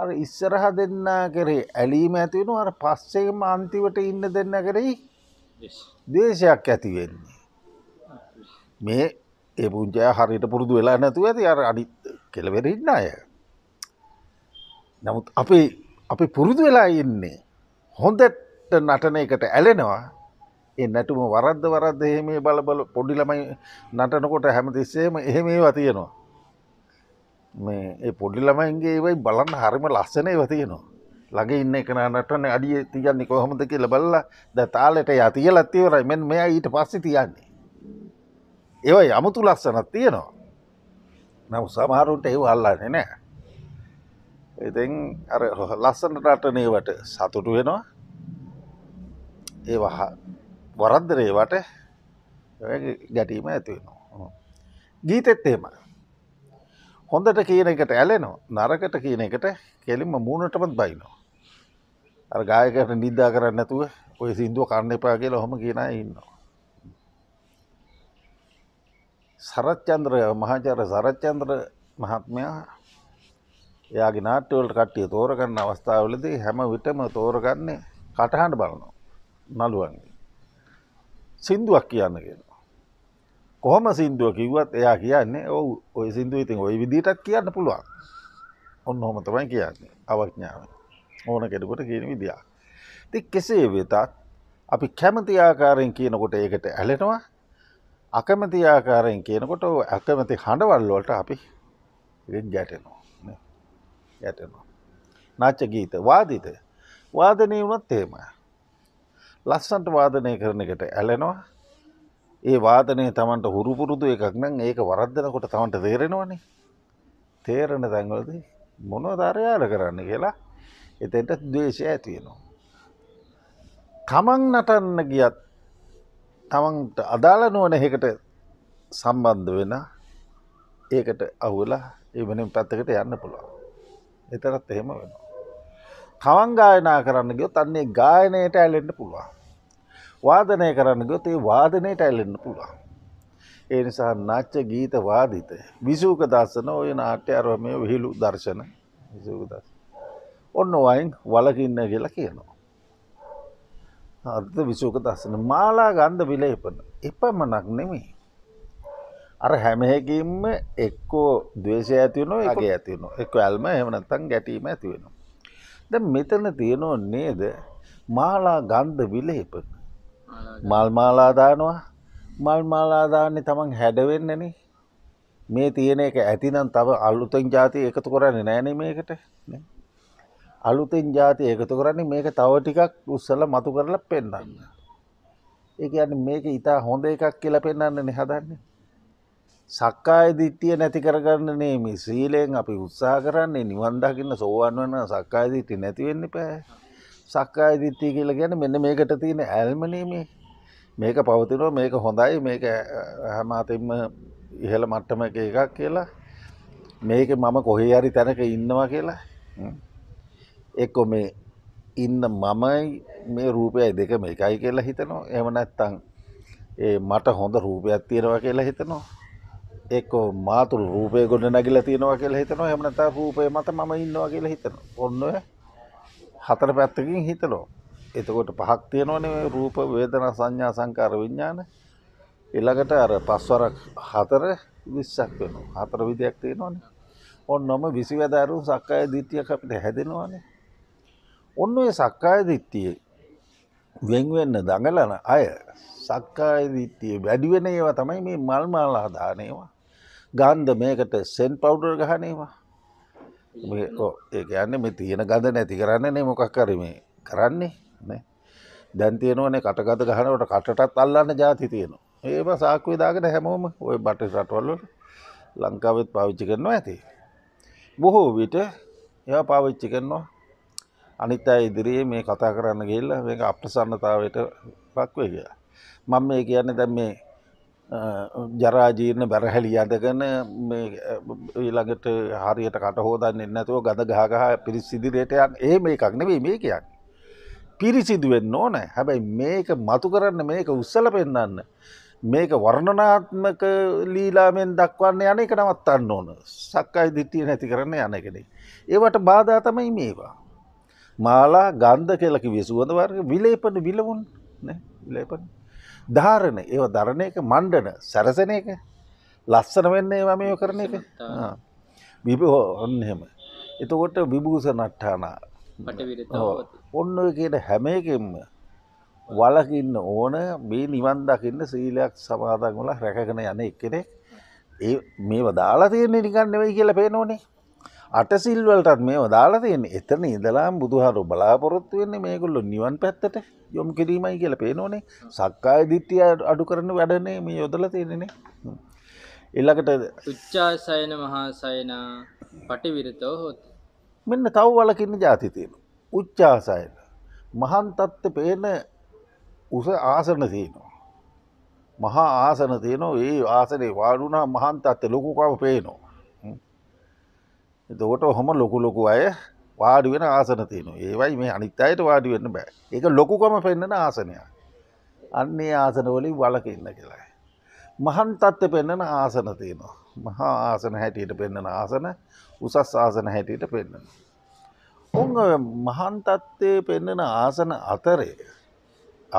අර ඉස්සරහ දෙන්න කරේ ඇලීම ඇතිවෙනු අර පස්සේම අන්තිවට ඉන්න දෙන්න කරෙයි දේශයක් ඇතිවෙන්නේ මේ ඒ පුංචය හරියට පුරුදු වෙලා නැතුව ඇති අර අඩි කෙළවෙර ඉන්න අය නමුත් අපේ අපි පුරුදු වෙලා ඉන්නේ හොඳට නටන එකට ඇලෙනවා ඒ නැටුම වරද්ද වරද්ද එහෙම බල බල පොඩි ළමයි නටනකොට හැමතිස්සෙම එහෙම ඒවා තියෙනවා මේ ඒ පොඩි ළමයින්ගේ ඒවයි බලන්න හරිම ලස්සන ඒවා තියෙනවා ළඟ ඉන්න එක නටන අඩිය තියන්නේ කොහොමද කියලා බලලා දැන් තාලෙට යා තියලත් ඉවරයි මෙන්න මෙයා ඊට පස්සේ තියන්නේ ඒවයි අමුතු ලස්සනක් තියෙනවා නමුත් සමහරුන්ට ඒව අල්ලන්නේ නැහැ ඉතින් අර ලස්සන රටනේවට සතුටු වෙනවා ඒ වරද්දරේවට ගැටීම ඇතිවෙනවා ගීතෙත් එම හොඳට කියන එකට ඇලෙනවා නරකට කියන එකට කෙලින්ම මූුණටමත් බයිනවා අර ගායකට නිද්දා කරන්න ඇතුව ඔය සිින්දුව කරන්න එපා කියලා හොම කියන ඉන්නවා සරච්චන්ද්‍රය මහාචාර සරච්චන්ද්‍ර මහත්මයා එයාගේ නාට්‍යවලට කට්ටිය තෝරගන්න අවස්ථාවලදී හැම විටම තෝරගන්නේ කටහඬ බලනවා නළුවන්ගේ. සින්දුවක් කියන්න කියනවා. කොහොම සින්දුව කිව්වත් එයා කියන්නේ ඔව් ඔය සින්දුව ඉතින් ওই විදිහටත් කියන්න පුළුවන්. ඔන්න ඔහොම තමයි කියන්නේ අවඥාව. ඕන කෙනෙකුට කියන විදියක්. ඉතින් කෙසේ වෙතත් අපි කැමති ආකාරයෙන් කියනකොට ඒකට ඇලෙනවා. අකමැති ආකාරයෙන් කියනකොට අකමැති හඬවල් වලට අපි ගැටෙනවා. යටනවා. නාච්‍ය ගීත වාදිත වාදනය වුණත් එහෙම. ලස්සන්ට වාදනය කරන එකට ඇලෙනවා ඒ වාදනය තමන්ට හුරුපුරුදු එකක් නම් ඒක වරද්දනකොට තමන්ට තේරෙනවනේ තේරණ තැන්වලද මොන ධර්යාල කරන්න කියලා එතෙන්ට දේශය ඇතියෙනවා. තමන් නටන්න ගියත් තමන්ට අදාළ නුවන එකට සම්බන්ධ වෙන ඒකට අවුලා එවනින් පැත්තකට යන්න පුළුවන්. එතරත් එහෙම වෙනවා. කවන් ගායනා කරන්න ගියොත් අන්නේ ගායනයට ඇලෙන්න පුළුවන්. වාදනය කරන්න ගියොත් ඒ වාදනයට ඇලෙන්න පුළුවන්. ඒ නිසා නාට්‍ය ගීත වාදිත විසූක දර්ශන ওই නාට්‍ය අරමේ විහිළු දර්ශන විසූක දර්ශන. ඔන්න වයින් වලකින්න කියලා කියනවා. අර්ථ විසූක දර්ශන මාලා ගන්ධ විලේපන එපමණක් නෙමෙයි. අර හැමහකින්ම එක්කෝ දේශය ඇතිවනෝ එකගේ ඇතිවනෝ එක ඇල්ම එමනත්තන් ගැටීම ඇතිවෙනවා. ද මෙතන තියෙනෝ නේද මාලා ගන්ධ විලහිප මල්මාලාදානවා මල්මාලාදාන්නේ තමන් හැඩවෙන්නනේ මේ තියෙන එක ඇතිනම් තව අලුතෙන් ජාති එකතු කරන්නේ නෑනේ මේකට අලුතෙන් ජාති එකතු කරන්නේ මේක තව ටිකක් උස්සල මතු කරලා පෙන්න්න. ඒ අන්න මේක ඉතා හොඳ එකක් කියල පෙන්න්නන්නේ හදන්නේ සක්කාය දිට්ටිය නැති කරගන්නනේ මේ සීලයෙන් අපි උත්සා කරන්නේ නිවන්දකින්න සෝවන් වන සක්කාය දිට්ටි නැතිවෙන්න පෑ සක්කාය දිට්ටිය කියලා ගැන මෙන්න මේකට තියෙන ඇල්මනීමේ මේක පවතිනවා මේක හොඳයි මේක හැමාතෙම ඉහළ මට්ටම එක එකක් කියලා මේක මම කොහේ හරි තැනක ඉන්නවා කියලා එක්කො මේ ඉන්න මමයි මේ රූපයයි දෙකම එකයි කියලා හිතනවා එම නැත්තං ඒ මට හොඳ රූපයක් තියෙනවා කියලා හිතනවා එක්ක මාතුල් රූපය ගොඩ නැගිලා තියෙනවා කියලා හිතනවා එහෙම නැත්නම් රූපය මත මම ඉන්නවා කියලා හිතනවා. ඔන්න ඔය හතර පැත්තකින් හිතනවා. එතකොට පහක් තියෙනවනේ රූප වේදනා සංඥා සංකාර විඥාන. ඊළඟට අර පස්වරක් හතර 20ක් වෙනවා. හතර විදියක් තියෙනවනේ. ඔන්නම 20 වැදාරුන් සක්කාය දිට්ඨියක් අපිට හැදෙනවනේ. ඔන්න ඔය සක්කාය දිට්ඨිය වෙන් වෙන්න දඟලන අය සක්කාය දිට්ඨිය වැඩි වෙන ඒවා තමයි මේ මල් මාලා දාන ඒවා. ගන්ධ මේකට සෙන් පවුඩර් ගහනවා ඒ යන්න මේ තියෙන ගඳ නැති කරන්නනේ මොකක් කරමේ කරන්නේ නෑ දැන් තියෙනවනේ කටගත ගහනකොට කටටත් අල්ලන්න ජාති තියෙනවා ඒම සාක්කුව දාගෙන හැමෝම ඔය බටි රටවල්වල ලංකාවෙත් පාවිච්චි කරනවා ඇති බොහෝ විට එයා පාවිච්චි කරනවා අනිත් අය ඉදිරියේ මේ කතා කරන්න ගිහිල්ලා මේක අප්‍රසන්නතාවයට පක් වෙයි කියලා මම මේ කියන්නේ දැන් මේ ජරාජීර්ණ බැරහැලි අදගන ඊළඟට හරියට කටහෝදන්න එන්නතුව ගඳ ගහගහ පිරිසිදිරයටයන් ඒ මේ එකක් නෙවෙයි මේ කියන්න. පිරිසිදුවෙන් ඕන හැබැයි මේක මතු කරන්න මේක උත්සල පෙන්න්න. මේක වර්ණනාත්මක ලීලාමෙන් දක්වන්න යන එක නවත්තන්න ඕන සක්කයි දිට්ටිය නැති කරන්න යන කෙනෙක්. ඒවට බාධා තමයි මේවා. මාලා ගන්ධ කෙලකි විසුවඳ වර්ග විලේපන විලවුන් විලේපන. ධාරණ ඒව ධරණ එක මණ්ඩන සැරසන එක ලස්සන වෙන්නේ මමයෝ කරන එක බිබහෝ ඔන්න එහෙම එතකොට විභූස නට්ඨානා ඔන්න කියන හැම එකෙන්ම වලකින්න ඕන මේ නිවන් දකින්න සීලයක් සමාදන් වල රැකගෙන යන එක්කෙනෙක් ඒ මේව දාලා තියෙන්නේ නිකන් නෙවෙයි කියලා පේනෝනේ අටසිල්වලටත් මේ දාලා තියෙන එතන ඉදලාම් බුදුහාරු බලාපොරොත්තු වෙන්නේ මේගොල්ලො නිවන් පැත්තට යොම් කිරීමයි කියල පේනෝනේ සක්කාය දිට්ටිය අඩු කරන වැඩනේ මේ යොදල තියෙනනේ එල්ලකට උච්චා සයන මහා සයන පටිවිරතෝ හොත් මෙන්න තව් වලකින්න ජාති තියෙන උච්චාසයන මහන්තත්ත පේන උස ආසන තියෙනවා මහා ආසන තියනවා ඒ ආසනේ වාඩුනා මහන්තත්ත ලොකුකව පේනවා එතකොට ඔහොම ලොකු ලොකු අය වාඩි වෙන ආසන තියෙනවා. ඒවයි මේ අනිත් අයට වාඩි වෙන්න බෑ. ඒක ලොකුකම පෙන්වන ආසනයක්. අන්නේ ආසන වලින් වළකින්න කියලා. මහන් තත්ත්ව පෙන්වන ආසන තියෙනවා. මහා ආසන හැටියට පෙන්වන ආසන, උසස් ආසන හැටියට පෙන්වනවා. උන් මහන් තත්ත්වයේ පෙන්වන ආසන අතරේ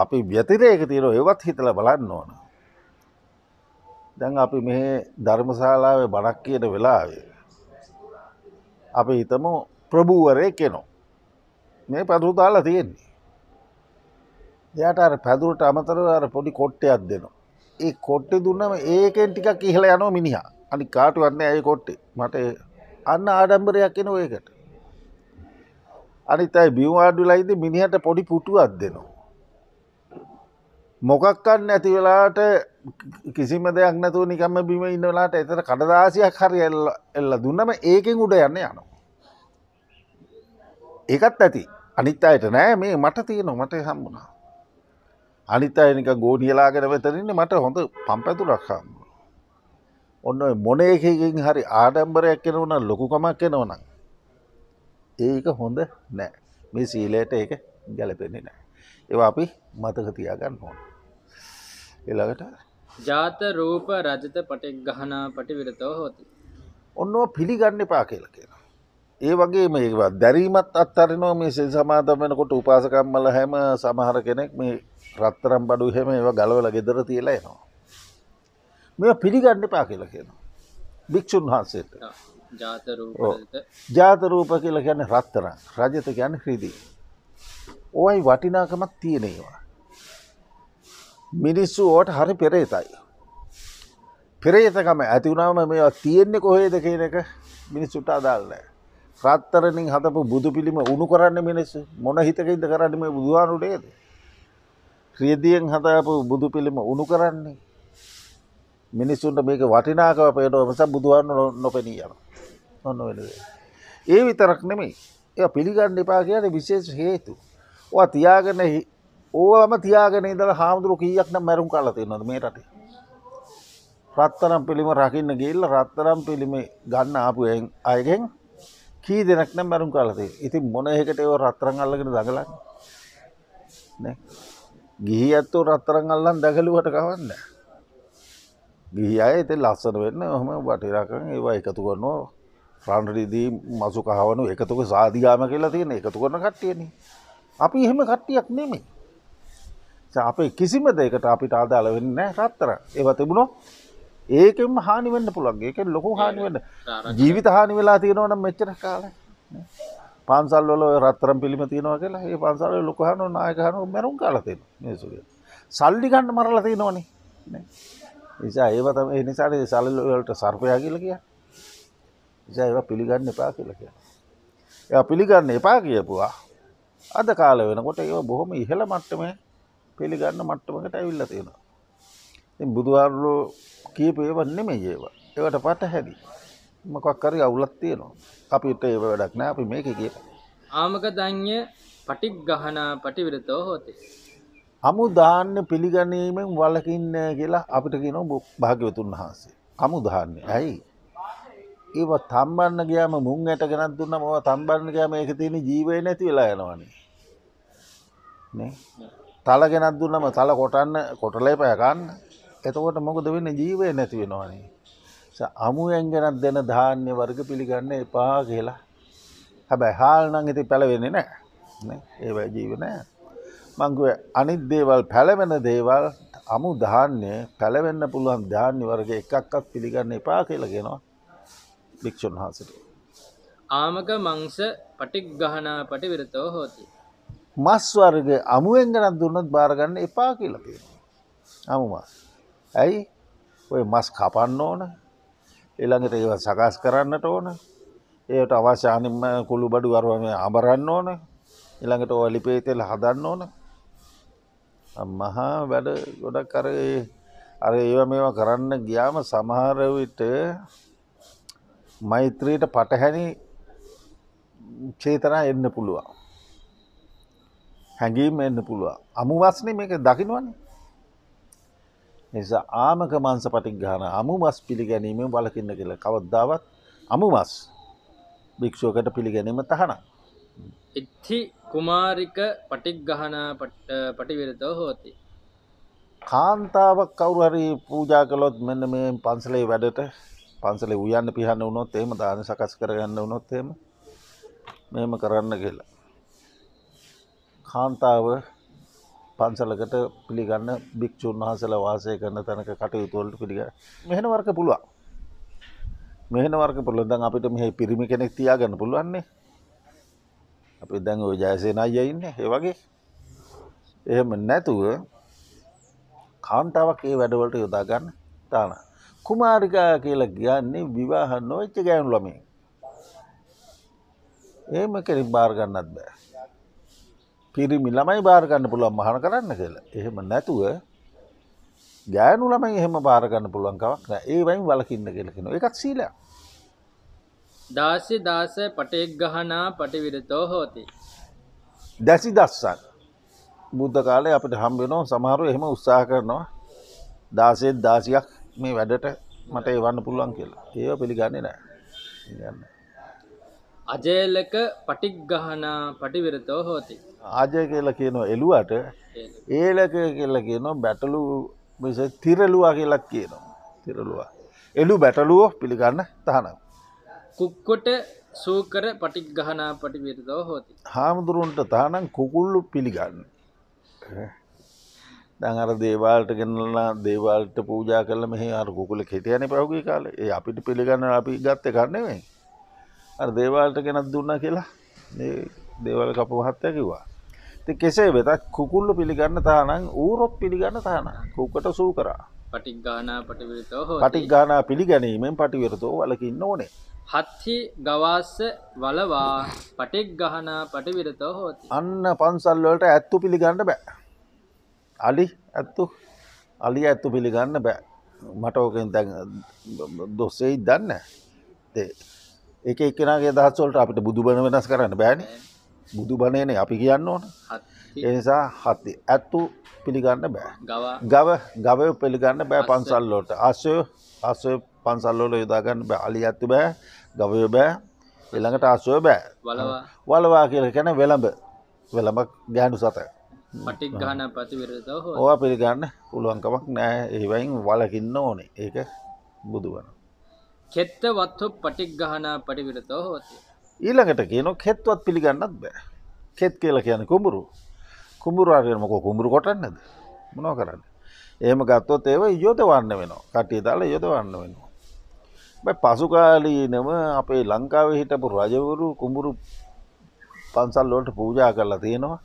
අපි ව්‍යතිරේක තියෙනවා ඒවත් හිතලා බලන්න ඕන. දැන් අපි මෙහි ධර්මශාලාවේ බණක් කියන වෙලාවේ අපි හිතම ප්‍රභූවරය කෙනෝ. මේ පැදුරු දාලා තියෙන්නේ. එයාට අර පැදුරට අමතරව අර පොඩි කොට්ටයක් දෙනවා. ඒ කොට්ටේ දුන්නම ඒකෙන් ටිකක් ඉහළ යනවා මිනිහා. අනික කාටවත් නෑ ඒ කොට්ටේ. මට අන්න ආඩම්බරයක් එන ඒකට. අනිත් අය බිව් ආඩුලා ඉඳි මිනිහට පොඩි පුටුවක් දෙනවා. මොකක් ගන්න ඇති වෙලාවට කිසිම දෙයක් නැතුව නිකම්ම බිම ඉන්නලාට එතර කඩදාසියක් හරි එල්ල දුන්නම ඒකෙන් උඩ යන්න යනවා. ඒකත් ඇති අනිත් අයට නෑ මේ මට තියෙන මට හම්බුණා. අනිත් අයනික ගෝඩියලාගෙන වෙතරන්නේ මට හොඳ පම්පැතුරක් හම්බ. ඔන්න මොන එකකින් හරි ආඩම්බරයක් කෙනවන ලොකුකමක් කෙනවනම්. ඒක හොඳ නෑ මේ සීලයට ඒක ගැලපෙන්නේ නෑ. ඒවා අපි මතක තියාගන්න ඕන. එළඟට ජාත රූප රජත පටෙක් ගහනා පටිවිරතව හෝති. ඔන්නෝ පිළිගන්න එපා කියලා කියෙන. ඒ වගේ මේවා දැරීමත් අත්තරනෝ මේ සෙන් සමාතම් වෙනකොට උපාසකම්මල හැම සමහර කෙනෙක් මේ රත්තරම් බඩු හෙම ඒවා ගලවල ගෙදර තියලා එනවා. මෙ පිළිගන්න එපා කියලා කියනවා. භික්‍ෂූන් වහන්සේට ජාතරූප කියල ගැන රත්තරම් රජත ගැන ක්‍රදී. ඕයි වටිනාකමත් තියෙනේවා. මිනිස්සු ඕට හරි පෙරේතයි. පෙරේතකම ඇතිවුණාම මේ තියෙන්නේ කොහේද කියන එක මිනිස්සුට අදාල්නෑ. ්‍රත්තරණින් හතපු බුදු පිළිම උුණු කරන්න මිනිස් මොන හිතකයිද කරන්න මේ බුදුවානුටේද. ක්‍රියදියෙන් හතපු බුදු පිළිම උුණු කරන්නේ. මිනිස්සුන්ට මේක වටිනාකව පේටමස බුදුවන්න නොපෙනී යන ඔන්න වෙනද. ඒ විතරක් නෙමෙයි එය පිළිගන්න එපා කියන විශේෂ හේතු. තියාගන ඕවම තියාගෙන ඉඳලා හාමුදුරු කීයක් නම් මැරුම් කාලා තියෙනවද මේ රටේ? රත්තරම් පිළිම රකින්න ගිහිල්ලා රත්තරම් පිළිමේ ගන්න ආපු අයගෙන් කී දෙනෙක් නම් මැරුම් කාලා තියෙන්නේ. ඉතින් මොන එකකට ඒව රත්තරන් අල්ලගෙන දඟලන්නේ? නේ. ගිහියත්තු රත්තරන් අල්ලන් දඟලුවට කවන්න. ගිහියා ඉතින් ලස්සන වෙන්න ඔහම වටිරකම් ඒවා එකතු කරනවා. රන්රිදී මසු කහවණු එකතුක සාදියාම කියලා තියෙන එකතු කරන කට්ටියනේ. අපි එහෙම කට්ටියක් නෙමෙයි. අපේ කිසිම දෙකට අපිට අදාල වෙන්න රත්තර ඒව තිබුණොත් ඒකෙම හානි වෙන්න පුළුවන් ඒක ලොකු හානි වෙන්න ජීවිත හානි වෙලා තියෙනවා නම් මෙච්චර කාලේ පන්සල් වල රත්තරන් පිළිම තියෙනවා කියලා ඒ පන්සල් වල ලොකු හානෝ නායක හානෝ මරුන් කාලා තියෙනවා මිනිස්සුගේ සල්ලි ගන්න මරලා තියෙනවනේ නේ නිසා ඒව තමයි ඒ නිසානේ සල්ලි වලට සර්පයා කියලා කියන්නේ නිසා ඒවා පිළිගන්න එපා කියලා කියනවා ඒවා පිළිගන්න එපා කියපුවා අද කාලේ වෙනකොට ඒව බොහොම ඉහළ මට්ටමේ පිළිගන්න මට්ටමකට ඇවිල්ල තියෙනවා. ඉතින් බුදුහාමුදුරුවෝ කියපු ඒවා නෙමෙයි ඒවා. ඒවට පටහැනි. මොකක් හරි අවුලක් තියෙනවා. අපිට ඒව වැඩක් නෑ අපි මේකේ කියලා. ආමක දඤ්ඤ පටිග්ගහන පටිවිරතෝ හොතේ. අමුදාන්න පිළිගැනීමෙන් වලකින්නේ කියලා අපිට කියනවා භාග්‍යවතුන් වහන්සේ. අමුදාන්නේ. ඇයි? ඒව තම්බන්න ගියාම මුං ඇට ගෙනත් දුන්නම ඒවා තම්බන්න ගියාම ඒක තියෙන ජීවය නැති වෙලා යනවනේ. නේ? තල ගෙනත් දුන්නම තල කොටන්න කොටලා එපා යකන්න. එතකොට මොකද වෙන්නේ ජීවය නැති වෙනවනේ. අමුයෙන් ගෙනත් දෙන ධාන්‍ය වර්ග පිළිගන්න එපා කියලා. හැබැයි හාල් නම් ඉතින් පැලවෙන්නේ නැහැ. ඒ වෙයි ජීව නැහැ. මං කිව්වේ අනිත් දේවල් පැලවෙන දේවල් අමු ධාන්‍ය පැලවෙන්න පුළුවන් ධාන්‍ය වර්ග එකක්වත් පිළිගන්න එපා කියලා කියනවා භික්ෂුන් වහන්සේට. ආමක මංශ පටිග්ගහනා පටිවිරතෝ හෝති. මස් වර්ග අමුවෙන් ගැනත් දුන්නත් බාරගන්න එපා කියලා තියෙනවා. අමු මස්. ඇයි? ඔය මස් කපන්න ඕන. ඊළඟට ඒව සකස් කරන්නට ඕන. ඒවට අවශ්‍ය අනිම කුළු බඩු අරවම අඹරන්න ඕන. ඊළඟට ඔය ලිපේ තෙල් හදන්න ඕන. මහා වැඩ ගොඩක් අර අර ඒව මේවා කරන්න ගියාම සමහර විට මෛත්‍රීට පටහැනි චේතනා එන්න පුළුවන්. හැඟීම එන්න පුළුවන්. අමු වස්නේ මේක දකින්නවනේ. නිසා ආමක මාංශ පටිඝාන අමු මස් පිළිගැනීමෙන් වළකින්න කියලා කවදාවත් අමු මස් භික්ෂුවකට පිළිගැනීම තහනම්. ඉත්ති කුමාරික පටිඝාන පටිවිරතෝ හෝති. කාන්තාවක් කවුරු හරි පූජා කළොත් මෙන්න මේ පන්සලේ වැඩට පන්සලේ උයන්න පිහන්න වුණොත් එහෙම දාන සකස් කරගන්න වුණොත් එහෙම මෙහෙම කරන්න කියලා. කාන්තාව පන්සලකට පිළිගන්න භික්‍ෂූන් වහසල වාසය කරන තැනක කටයුතුවලට පිළිග මෙහෙන වර්ක පුළුවන් මෙහෙන වර්ක පුළොදන් අපිට මෙහ පිරිමි කෙනෙක් තියාගන්න පුළුවන්නේ අපි දැන් ඔය ජයසේන අයඉන්න ඒවගේ එහෙම නැතුව කාන්තාවක් ඒ වැඩවලට යොදාගන්න තාන කුමාරිකා කියලා කියන්නේ විවාහන්න ඔච්ච ගෑනු ලමින් ඒම කෙනෙක් බාර්ගන්නත් බෑ පිරිමි ළමයි බාරගන්න පුළුවන් මහන කරන්න කියලා එහෙම නැතුව ගෑනු ළමයි එහෙම බාරගන්න පුළුවන්කවක් ඒවයින් වලකින්න කියලකෙන එකක් සීල දාසි දාස පටෙක් ගහනා පටිවිරතෝ හෝති දැසි දස්සන් බුද්ධ කාලය අපට හම්බෙනෝ සමහරු එහෙම උත්සාහ කරනවා දාසෙත් දාසියක් මේ වැඩට මට එවන්න පුළුවන් කියලා ඒව පිළිගන්නේ නෑ ගන්න අජයලක පටික් ගහනා පටිවිරතෝ හෝතිී ආජය කියලා කියනවා එළුවට ඒලක කියලා කියනවා බැටලු මිස තිරලුවා කියලක් කියනවා තිරලුවා එළු බැටලුවෝ පිළිගන්න තහනම් කුක්කොට සූකර පටි ගහනා පටි විරදව හෝති හාමුදුරුවන්ට තහනම් කුකුල්ලු පිළිගන්න දැන් අර දේවාලට ගෙනලා දේවාලට පූජා කළ මෙහි අර කුකුල කෙටියන පහුගේ කාලේ ඒ අපිට පිළිගන්න අපි ගත්ත කරන්නේ අර දේවාලට ගෙනත් දුන්න කියලා දේවල් කපු මහත්තය කිව්වා කෙසේ වෙතත් කුකුල්ල පිළිගන්න තානං ඌරොත් පිළිගන්න තහන කුකට සූ කරා පටික්ගානා පටිවිරතෝ පටික්ගානා පිළිගැනීමෙන් පටිවිරතෝ වලකින්න ඕනේ හත්හි ගවාස වලවා පටෙක් ගහනා පටිවිරතෝ හෝති අන්න පන්සල්වලට ඇත්තු පිළිගන්න බෑ අලි ඇත්තු අලි ඇත්තු පිළිගන්න බෑ මටෝකෙන් දැන් දොස්සෙයි දන්න එක එකනගේ දහස්වලට අපිට බුදුබණ වෙනස් කරන්න බෑනේ බුදු බණයන අපි කියන්න ඕන එනිසා හත්ති ඇත්තු පිළිගන්න බෑ ගව ගවය පිළිගන්න බෑ පන්සල්ලෝට අස්සය අස්සය පන්සල්ලෝල යොදාගන්න බෑ අලි ඇත්ති බෑ ගවය බෑ එළඟට අස්සය බෑ වලවා කියල කැන වෙළඹ වෙළඹ ගෑඩු සත මටික් ගහන පතිවිරත ඕවා පිළිගන්න පුළුවන්කමක් නෑ ඒවයින් වලකින්න ඕනේ ඒක බුදුවන කෙත්ත වත්හො පටික් ගහනා පටිවිරතෝ හෝතේ ඊළඟට කියනො කෙත්වත් පිළිගන්නත් බෑ කෙත් කියලා කියන කුඹුරු කුඹුරාගෙන මොක කුඹුරු කොටන්නද මොනව කරන්න එහෙම ගත්තොත් ඒව යොදවන්න වෙනවා කටිය දාලා යොදවන්න වෙනවා බයි පසුකාලීනම අපේ ලංකාවේ හිටපු රජවරු කුඹුරු පන්සල් වලට පූජා කරලා තියෙනවා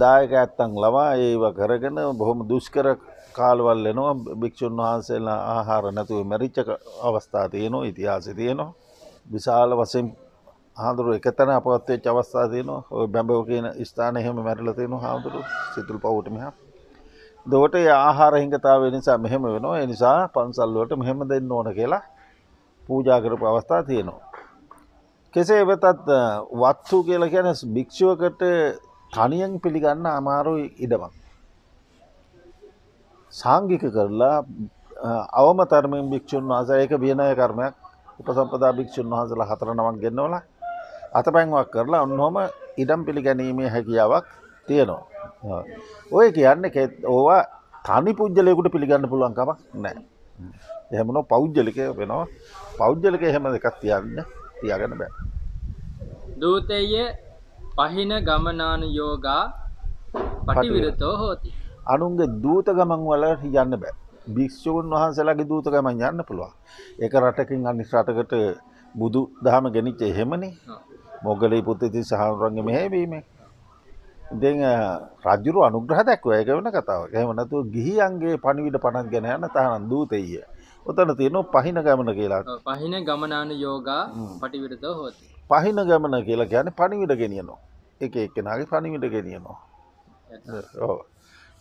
දායක ඇත්තන් ළමා ඒව කරගෙන බොහොම දුෂ්කර කාලවල් එනවා භික්ෂුන් වහන්සේලා ආහාර නැතුව මැරිච්ච අවස්ථා තියෙනවා ඉතිහාසෙ තියෙනවා විශාල වශයෙන් හාදුරු එකතන අපත්වේ චවස්සා තියන බැඹව කියන ස්ථාන එහෙම මැරල තියෙන හාදුරු සිතුල් පවුටම දොට ආහාර හිංගතාව නිසා මෙහෙම වෙනවා එනිසා පන්සල්ලුවට මෙහෙම දෙන්න ඕන කියලා පූජාකරපු අවස්ථා තියෙනවා. කෙසේ වෙතත් වත්සු කියලා කියන භික්ෂුවකට තනියෙන් පිළිගන්න අමාරුයි ඉඩමක්. සාංගික කරලා අවම තර්මයෙන් භික්‍ෂූන් වහස ඒක බියනය කර්මයක් උපසම්පදා භික්‍ෂූන් වහසලා හතර නමක් ගෙන්නවලා අතපැන්වක් කරලා ඔන්නොම ඉඩම් පිළිගැනීමේ හැකියාවක් තියෙනවා. ඔය කියන්නේ ඕවා තනි පුද්ගලයකුට පිළිගන්න පුළුවන් කමක් නැහැ. එහෙමනො පෞද්ගලික වෙනවා. පෞද්ගලික එහෙම දෙකක් තියන්න තියාගන්න බෑ. දූතය පහින ගමනාන යෝගා පටිවිරතෝ හෝති. අනුන්ගේ දූත ගමන් වල යන්න බෑ. භික්ෂූන් වහන්සේලාගේ දූත ගමන් යන්න පුළුවන්. ඒක රටකින් අනිත් රටකට බුදු දහම ගෙනිච්ච එහෙමනේ. මොග්ගලී පුත්තිති සහනුරන්ගේ මෙහෙවීමෙන් ඉතින් රජුරු අනුග්‍රහ දැක්වුවා ඒක වෙන කතාවක්. එහෙම නැතුව ගිහියන්ගේ පණිවිඩ පණක් ගැන යන තහනම් දූතෙය. ඔතන තියෙනවා පහින ගමන කියලා. පහින ගමනාන යෝගා පටිවිඩතෝ හොති. පහින ගමන කියලා කියන්නේ පණිවිඩ ගෙනියනවා. එක එක්කෙනාගේ පණිවිඩ ගෙනියනවා. ඔව්.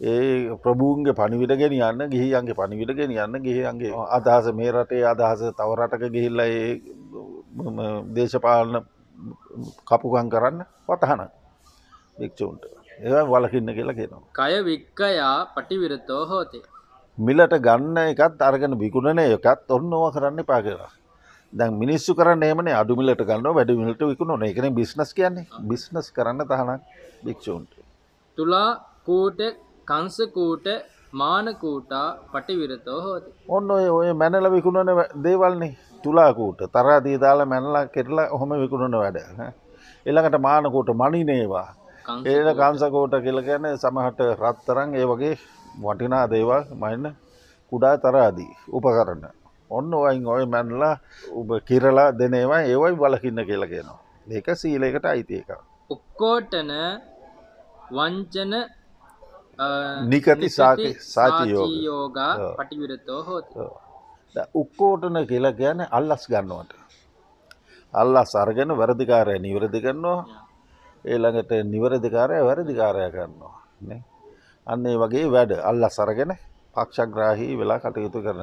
ඒ ප්‍රභූන්ගේ පණිවිඩ ගෙනියන්න ගිහියන්ගේ පණිවිඩ ගෙනියන්න ගිහියන්ගේ අදහස මේ රටේ අදහස තව රටක ගිහිල්ලා ඒ දේශපාලන කපුකං කරන්න පතහන භික්‍ෂූන්ට ඒ වලකින්න කියලා කියනවා. කය වික්කයා පටිවිරතෝ හෝතේ. මිලට ගන්න එකත් අරගෙන විකුණන එකත් ඔන්නවා කරන්න පා කියලා. දැන් මිනිස්සු කරන්න ඒමන අඩුමිලට ගන්න වැඩිමිලට විකුණ එකන බිස්නස් කියන්නේ බිස්නස් කරන්න තහනක් භික්‍ෂූන්ට. තුලා කූට කංසකූට මානකූටා පටිවිරතෝ හෝති. ඔන්න ඔය ඔය මැනල විකුණන දේවල්න්නේ තුලාකූට තරා දීදාල මැනලා කෙටලා ඔහොම විකුණන වැඩ. එළඟට මානකූට මනිනේවා. ඒල කාංසකෝට කෙලගැන සමහට රත්තරං ඒ වගේ වටිනා දේවල් මයින්න කුඩා තරාදී උපකරන්න. ඔන්න ඔයින් ඔය මැනලා උබ කිරලා දෙනේවා ඒවයි බලකින්න කියලගෙනවා. ඒක සීලයකට අයිති එක. ඔක්කෝටන වංචන නිකති සාතියෝග පටිවිරතෝ හෝ උක්කෝටන කියලා ගැන අල්ලස් ගන්නවට. අල්ලස් අර්ගෙන වැරදිකාරය නිවරදි කරන්නවා ඒළඟට නිවරදිකාරය වැරදිකාරය කරන්නවා. අන්නේ වගේ වැඩ අල්ල සරගෙන පක්ෂග්‍රාහි වෙලා කටයුතු කරන.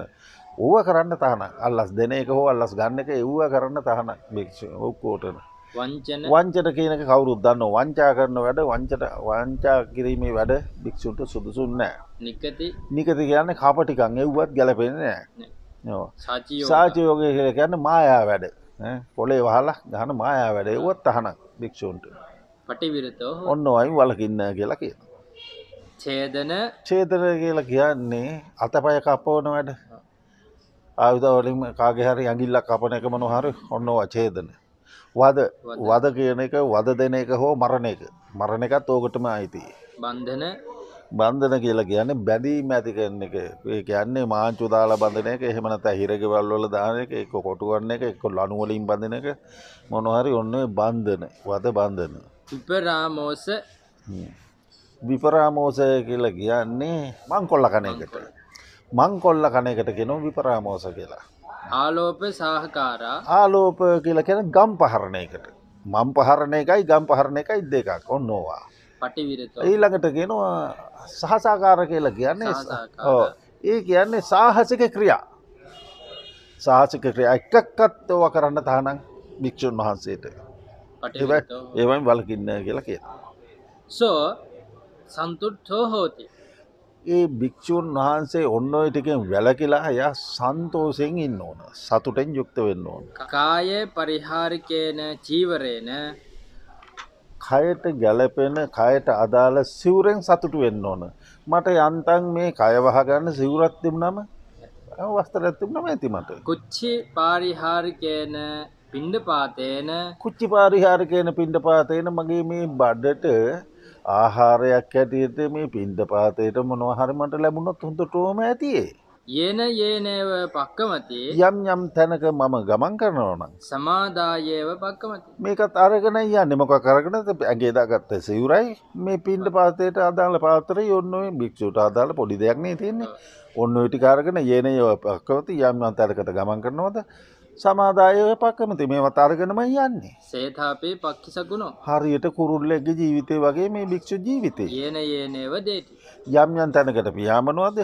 ඌව කරන්න තහන අල්ලස් දෙන එක හෝ අල්ලස් ගන්න එක එව්ව කරන්න තහන භික්ෂ ඔක්කෝටන. වංචන වංචන කියනක කවුරුත් දන්න වංචා කරන වැඩ වංචට වංචා කිරීමේ වැඩ භික්ෂුන්ට සුදුසුන් නෑ නිකති නිකති කියන්න කපටිකං එව්වත් ගැලපෙන නෑ සාචියෝගය කියල කියන්න මායා වැඩ පොලේ වහලා ගහන මායා වැඩ එව්වත් අහනක් භික්ෂූන්ට පටිවිරතෝ ඔන්න අයි වලකින්න කියලා කිය චේදන චේතන කියලා කියන්නේ අතපය කපෝන වැඩ ආයුධ වලින් කාගෙහරි ඇඟිල්ලක් කපන එක මොනොහරි ඔන්නෝ අචේදන වද වද කියන එක වද දෙන එක හෝ මරණ එක මරණ එකත් ඕකටම අයිති. බන්ධන බන්ධන කියලා කියන්නේ බැඳීම ඇති කරන එක. ඒ කියන්නේ මාංචු දාලා බඳින එක, එහෙම නැත්නම් හිරගෙවල් වල දාන එක, එක්ක කොටු ගන්න එක, එක්ක ලණු වලින් බඳින එක මොන හරි ඔන්න ඔය බන්ධන, වද බන්ධන. විපරාමෝස විපරාමෝසය කියලා කියන්නේ මං කොල්ල කණ එකට. මං කොල්ල කණ එකට කියනවා විපරාමෝස කියලා. ආලෝප සාහකාරා ආලෝප කියලා කියන ගම් පහරණයකට මම් පහරණ එකයි ගම් පහරණ එකයි දෙකක් ඔන්නෝවා ඊළඟට ගෙනවා සහසාකාර කියලා කියන්නේ ඒ කියන්නේ සාහසික ක්‍රියා සාහසික ක්‍රියා එකක්කත් ඕව කරන්න තහනම් භික්‍ෂූන් වහන්සේට ඒවයි වලකින්න කියලා කියන සෝ සන්තුට්ටෝ හෝති ඒ භික්‍ෂූන් වහන්සේ ඔන්න ඔය ටිකෙන් වැලකිලා එය සන්තෝසයෙන් ඉන්න ඕන සතුටෙන් යුක්ත වෙන්න ඕන. කාය පරිහාරිකේන චීවරේන කයට ගැලපෙන කයට අදාළ සිවරෙන් සතුට වෙන්න ඕන. මට යන්තන් මේ කයවහගන්න සිවරත් තිබුණම වස්තරත් තිබුණම ඇති මට. කුච්චි පාරිහාරිකේන පින්ඩ පාතේන කුච්චි පාරිහාරිකේන පින්ඩ පාතේන මගේ මේ බඩට ආහාරයක් ඇටියට මේ පින්ඩ පාතයට මොනවහරිමට ලැබුණොත් හොඳටෝම ඇතියේ. ඒන ඒනේව පක්කමති යම් යම් තැනක මම ගමන් කරනවන සමාදායේව පක්කමති මේකත් අරගෙන යන්න මොක කරගෙන ඇගේදාගත්ත සිවුරයි මේ පින්ට පාතයට අදාළ පාතර යොන්න භික්ෂුට අදාළ පොඩි දෙයක්නේ තියෙන්නේ ඔන්න ටි කාරගෙන ඒනයව පක්කවති යම් අන්තරකට ගමන් කරනවද සමාදාය පක්කමති මේ වතාර්ගෙනම යන්නේ. සේතාපේ පක්කි සගුණෝ හරියට කුරුල්ලෙක්ගේ ජීවිතය වගේ මේ භික්ෂු ජීවිතය. ඒන ඒනේව දේති. යම් යම් තැනකට පියාමනවාද.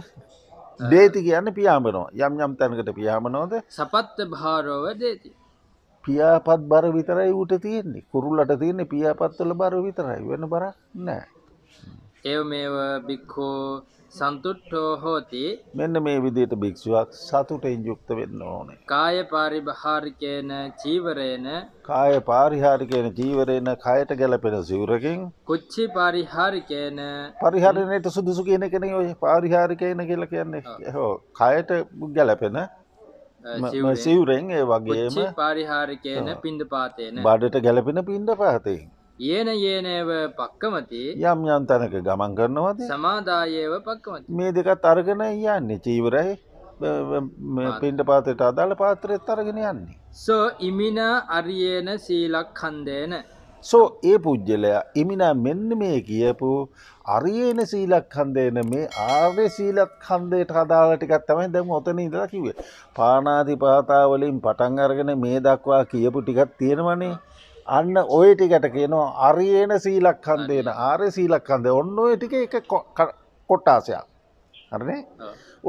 දේති කියන්න පියාමනෝ යම් යම් තැනකට පියාමනෝද සපත්ත භාරෝව දේති. පියාපත් බර විතරයි ඌට තියෙන්නේ කුරුල්ලට තියෙන්නේ පියාපත්වල බර විතරයි වෙන බරක් නෑ. එව මේව බික්කෝ සන්තුට්ඨෝ හෝති මෙන්න මේ විදිහට භික්ෂුවක් සතුටෙන් යුක්ත වෙන්න ඕනේ. කාය පරිභාරිකේන චීවරේන කාය පරිහාරිකේන චීවරේන කයට ගැලපෙන සිවුරකින් කුච්චි පරිහාරිකේන පරිහරණයට සුදුසු කියන එක නේ ඔය පරිහාරිකේන කියලා කියන්නේ. ඔව් කයට ගැලපෙන සිවුරෙන් ඒ වගේම පරිහාරිකේන පින්ඳ පාතේන බඩට ගැලපෙන පින්ඳ පාතේන ඒන ඒනේව පක්කමති යම් යම් තැනක ගමන් කරනවද සමාදායේව පක්කමති මේ දෙකත් අරගෙන යන්නේ චීවරයි පින්ට පාතයට අදාළ පාත්‍රයත් අරගෙන යන්නේ. සෝ ඉමින අරියේන සීලක් කන්දේන. සෝ ඒ පුද්ගලයා ඉමින මෙන්න මේ කියපු අරියේන සීලක් කන්දේන මේ ආර්ය සීලත් කන්දේට හදාලා ටිකක් තමයි දැන් ඔතන ඉඳලා කිව්වේ. පාණාති පාතාවලින් පටන් අරගෙන මේ දක්වා කියපු ටිකක් තියෙනවනේ. අන්න ඔය ටිකට කියනවා අරියන සීලක්කන්දේන ආරය සීලක්කන්දේ ඔන්න ඔය ටික එක කොට්ටාසයක් හරනේ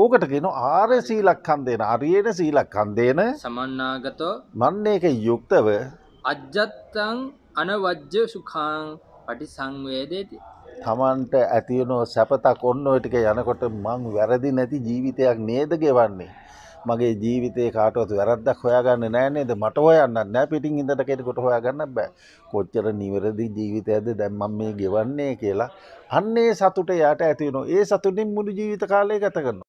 ඕකට කියන ආරය සීලක්කන්දේන අරියන සීලක්කන්දේන සමන්නාගතෝ මන්න එක යුක්තව අජ්ජත්තං අනවජ්‍ය සුඛං පටි සංවේදේති තමන්ට ඇතිවනෝ සැපතක් ඔන්න ඔය ටික යනකොට මං වැරදි නැති ජීවිතයක් නේද ගෙවන්නේ මගේ ජීවිතේ කාටවත් වැරද්දක් හොයාගන්න නෑ නේද මට හොයන්න නෑ පිටින් ඉඳට කෙනෙකුට හොයාගන්න බෑ කොච්චර නිවැරදි ජීවිතයක්ද දැන් මම මේ ගෙවන්නේ කියලා අන්නේ සතුට යාට ඇති වෙනවා ඒ සතුටින් මුළු ජීවිත කාලය ගත කරනවා